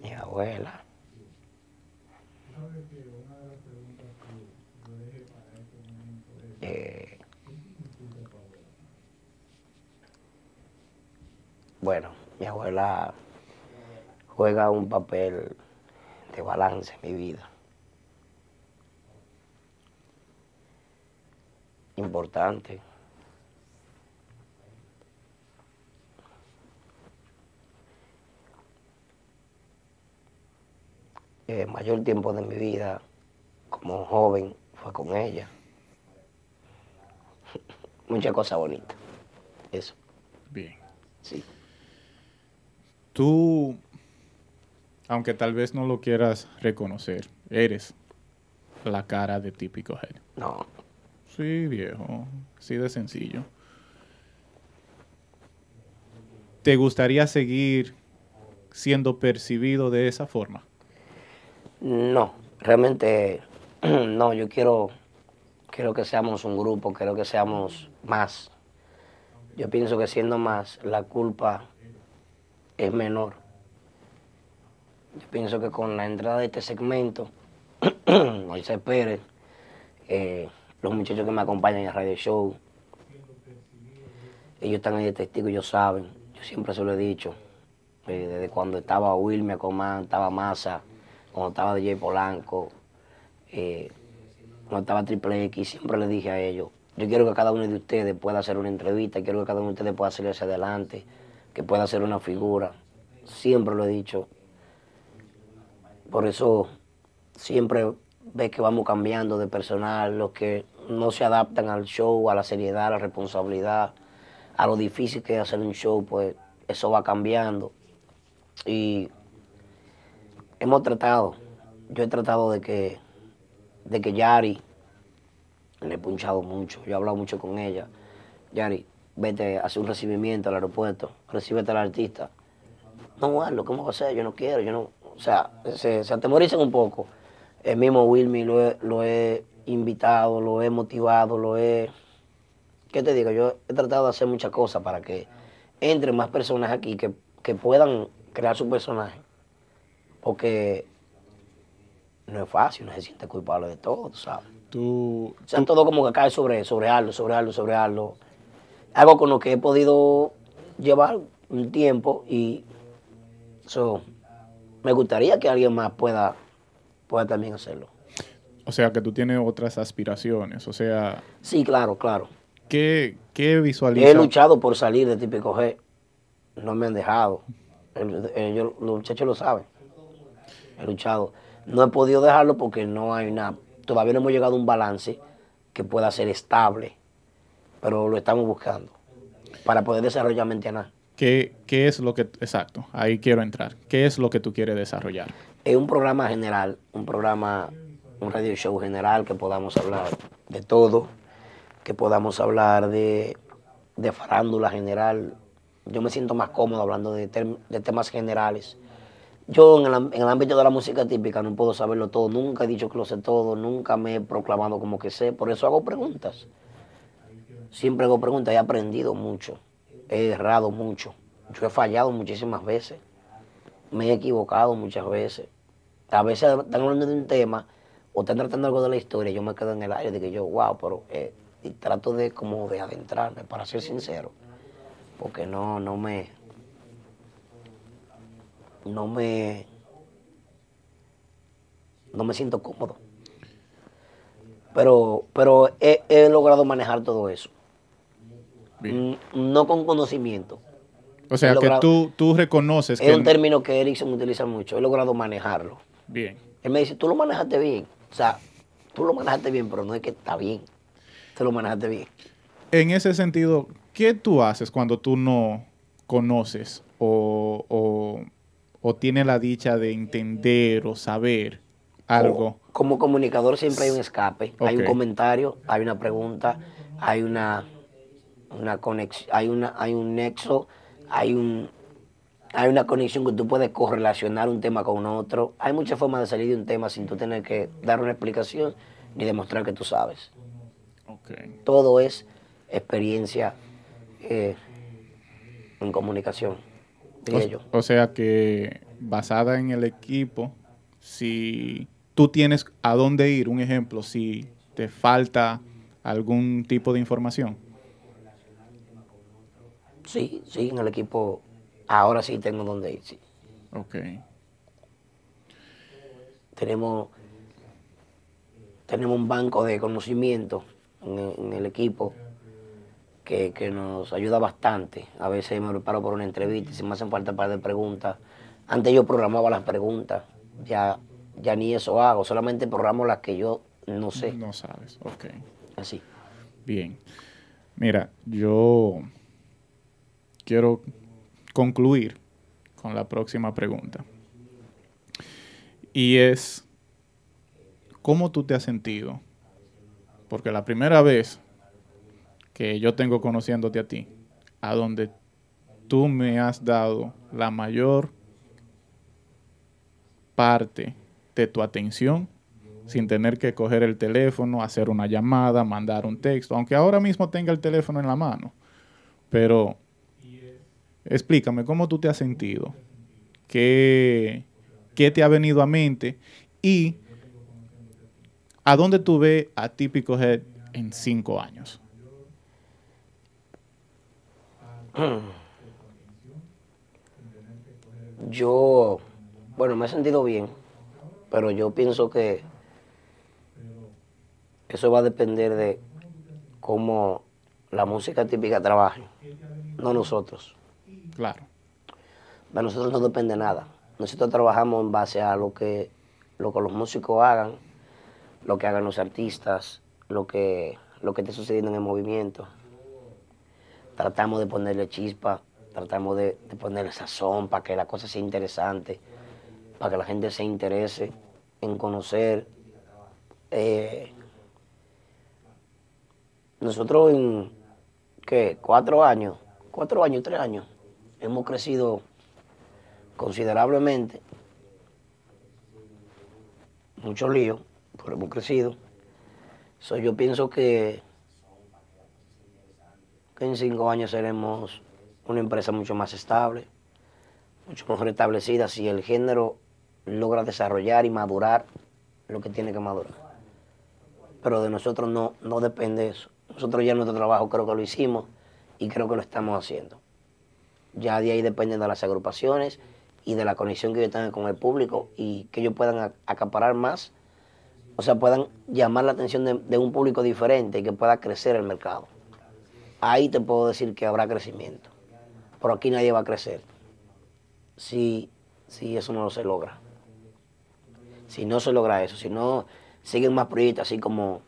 Mi abuela. Eh, bueno, mi abuela juega un papel de balance en mi vida. Importante. El eh, mayor tiempo de mi vida como joven con ella. Mucha cosa bonita. Eso. Bien. Sí. Tú, aunque tal vez no lo quieras reconocer, eres la cara de típico head. No. Sí, viejo. Sí, de sencillo. ¿Te gustaría seguir siendo percibido de esa forma? No, realmente no, yo quiero, quiero que seamos un grupo, quiero que seamos más. Yo pienso que siendo más, la culpa es menor. Yo pienso que con la entrada de este segmento, hoy se los muchachos que me acompañan en el radio show, ellos están ahí de testigo, ellos saben, yo siempre se lo he dicho, eh, desde cuando estaba Wilmer Comán, estaba Massa, cuando estaba DJ Polanco, eh, cuando estaba Triple X, siempre le dije a ellos, yo quiero que cada uno de ustedes pueda hacer una entrevista, quiero que cada uno de ustedes pueda salir hacia adelante, que pueda hacer una figura. Siempre lo he dicho. Por eso siempre ves que vamos cambiando de personal, los que no se adaptan al show, a la seriedad, a la responsabilidad, a lo difícil que es hacer un show, pues eso va cambiando. Y hemos tratado, yo he tratado de que de que Yari, le he punchado mucho, yo he hablado mucho con ella. Yari, vete, hacer un recibimiento al aeropuerto, recíbete al artista. No, bueno, ¿cómo va a hacer? Yo no quiero, yo no... O sea, se, se atemorizan un poco. El mismo Wilmy lo he, invitado, lo he motivado, lo he... ¿Qué te digo? Yo he tratado de hacer muchas cosas para que entren más personas aquí que, que puedan crear su personaje. Porque no es fácil, no se siente culpable de todo, tú sabes. o sea, todo como que cae sobre, sobre algo, sobre algo, sobre algo. Algo con lo que he podido llevar un tiempo y eso me gustaría que alguien más pueda, pueda también hacerlo. O sea, que tú tienes otras aspiraciones, o sea... Sí, claro, claro. ¿Qué, qué visualizas? He luchado por salir de Típico G. No me han dejado. los muchachos lo saben. He luchado. No he podido dejarlo porque no hay nada. todavía no hemos llegado a un balance que pueda ser estable, pero lo estamos buscando para poder desarrollar Mentiana. ¿Qué, ¿Qué es lo que, exacto, ahí quiero entrar, qué es lo que tú quieres desarrollar? Es un programa general, un programa, un radio show general que podamos hablar de todo, que podamos hablar de, de farándula general. Yo me siento más cómodo hablando de temas generales yo en el, ámbito de la música típica no puedo saberlo todo, nunca he dicho que lo sé todo, nunca me he proclamado como que sé, por eso hago preguntas. Siempre hago preguntas, he aprendido mucho, he errado mucho, yo he fallado muchísimas veces, me he equivocado muchas veces. A veces están hablando de un tema o están tratando algo de la historia, yo me quedo en el aire de que yo, wow, pero eh, y trato de como de adentrarme, para ser sincero, porque no, no me, no me, no me siento cómodo. Pero, pero he, logrado manejar todo eso. Mm, no con conocimiento. O sea, que tú, tú reconoces es que... un término que Erickson utiliza mucho. He logrado manejarlo. Bien. Él me dice, tú lo manejaste bien. O sea, tú lo manejaste bien, pero no es que está bien. Tú lo manejaste bien. En ese sentido, ¿qué tú haces cuando tú no conoces o o tiene la dicha de entender o saber algo. como comunicador siempre hay un escape, hay un comentario, hay una pregunta, hay una, una hay una, hay un nexo, hay un hay una conexión que tú puedes correlacionar un tema con otro. Hay muchas formas de salir de un tema sin tú tener que dar una explicación ni demostrar que tú sabes. Todo es experiencia eh, en comunicación o, sea que basada en el equipo, si tú tienes a dónde ir, un ejemplo, si te falta algún tipo de información. Sí, sí, en el equipo ahora sí tengo dónde ir, sí. Ok. Tenemos, tenemos un banco de conocimiento en, en el equipo que, nos ayuda bastante. A veces me preparo por una entrevista, si me hacen falta un par de preguntas. Antes yo programaba las preguntas, ya, ya ni eso hago, solamente programo las que yo no sé. No sabes, ok. Así. Bien. Mira, yo quiero concluir con la próxima pregunta. Y es, ¿cómo tú te has sentido? Porque la primera vez que yo tengo conociéndote a ti, a donde tú me has dado la mayor parte de tu atención sin tener que coger el teléfono, hacer una llamada, mandar un texto, aunque ahora mismo tenga el teléfono en la mano. Pero explícame cómo tú te has sentido, qué, qué te ha venido a mente y a dónde tú ves a Típico Head en cinco años. Yo, bueno, me he sentido bien, pero yo pienso que eso va a depender de cómo la música típica trabaje, no nosotros. Claro. nosotros no depende nada. Nosotros trabajamos en base a lo que, lo que los músicos hagan, lo que hagan los artistas, lo que, lo que esté sucediendo en el movimiento tratamos de ponerle chispa, tratamos de, ponerle sazón para que la cosa sea interesante, para que la gente se interese en conocer. Eh, nosotros en, ¿qué? Cuatro años, cuatro años, tres años, hemos crecido considerablemente. Mucho lío, pero hemos crecido. yo pienso que que en cinco años seremos una empresa mucho más estable, mucho más establecida si el género logra desarrollar y madurar lo que tiene que madurar. Pero de nosotros no, no depende eso. Nosotros ya nuestro trabajo creo que lo hicimos y creo que lo estamos haciendo. Ya de ahí depende de las agrupaciones y de la conexión que yo tenga con el público y que ellos puedan acaparar más, o sea, puedan llamar la atención de un público diferente y que pueda crecer el mercado ahí te puedo decir que habrá crecimiento. Pero aquí nadie va a crecer si, si eso no se logra. Si no se logra eso, si no siguen más proyectos así como,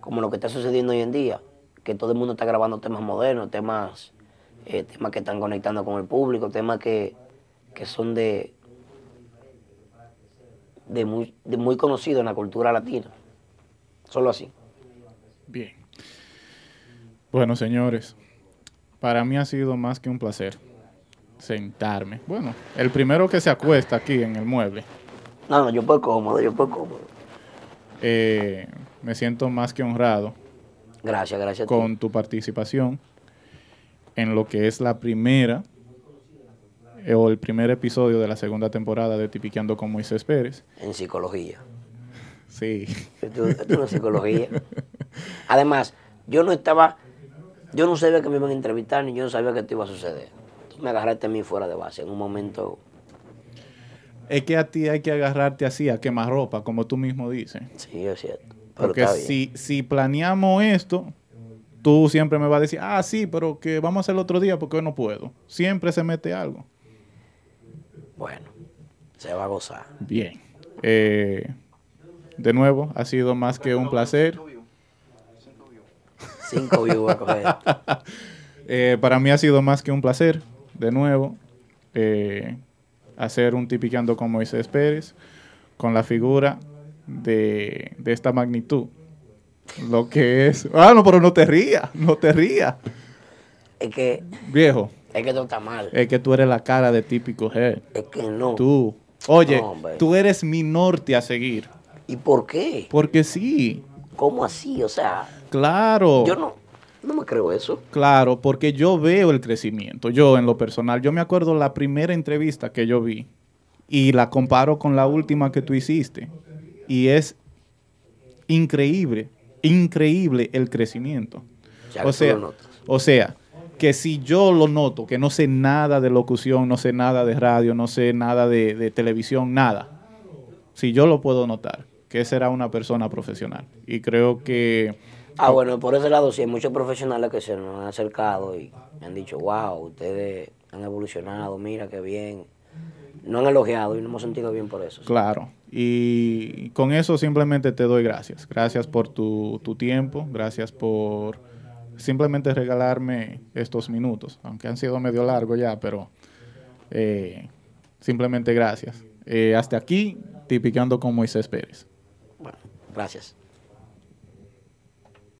como lo que está sucediendo hoy en día, que todo el mundo está grabando temas modernos, temas, eh, temas que están conectando con el público, temas que, son de, de muy conocidos en la cultura latina. Solo así. Bueno, señores, para mí ha sido más que un placer sentarme. Bueno, el primero que se acuesta aquí en el mueble. No, no, yo puedo cómodo, yo puedo cómodo. Eh, me siento más que honrado. Gracias, gracias. Con tu participación en lo que es la primera eh, o el primer episodio de la segunda temporada de Tipiqueando con Moisés Pérez. En psicología. Sí. Esto, es psicología. Además, yo no estaba yo no sabía que me iban a entrevistar ni yo no sabía que te iba a suceder. me agarraste a mí fuera de base en un momento. Es que a ti hay que agarrarte así, a quemar ropa, como tú mismo dices. Sí, es cierto. Porque si, si planeamos esto, tú siempre me vas a decir, ah, sí, pero que vamos a hacerlo otro día porque hoy no puedo. Siempre se mete algo. Bueno, se va a gozar. Bien. Eh, de nuevo, ha sido más que un placer. Cinco a coger. Eh, para mí ha sido más que un placer, de nuevo, eh, hacer un tipiqueando con Moisés Pérez, con la figura de, esta magnitud. Lo que es. Ah, no, pero no te rías, no te rías. Es que. Viejo. Es que tú estás mal. Es que tú eres la cara de típico G. Es que no. Tú. Oye, tú eres mi norte a seguir. ¿Y por qué? Porque sí. ¿Cómo así? O sea. Claro. Yo no, no me creo eso. Claro, porque yo veo el crecimiento. Yo, en lo personal, yo me acuerdo la primera entrevista que yo vi y la comparo con la última que tú hiciste. Y es increíble, increíble el crecimiento. o sea, o sea, que si yo lo noto, que no sé nada de locución, no sé nada de radio, no sé nada de, de televisión, nada. Si yo lo puedo notar, que será una persona profesional. Y creo que Ah, bueno, por ese lado sí, hay muchos profesionales que se nos han acercado y me han dicho, wow, ustedes han evolucionado, mira qué bien. No han elogiado y no hemos sentido bien por eso. Claro, y con eso simplemente te doy gracias. Gracias por tu, tu tiempo, gracias por simplemente regalarme estos minutos, aunque han sido medio largo ya, pero eh, simplemente gracias. Eh, hasta aquí, tipicando con Moisés Pérez. Bueno, gracias.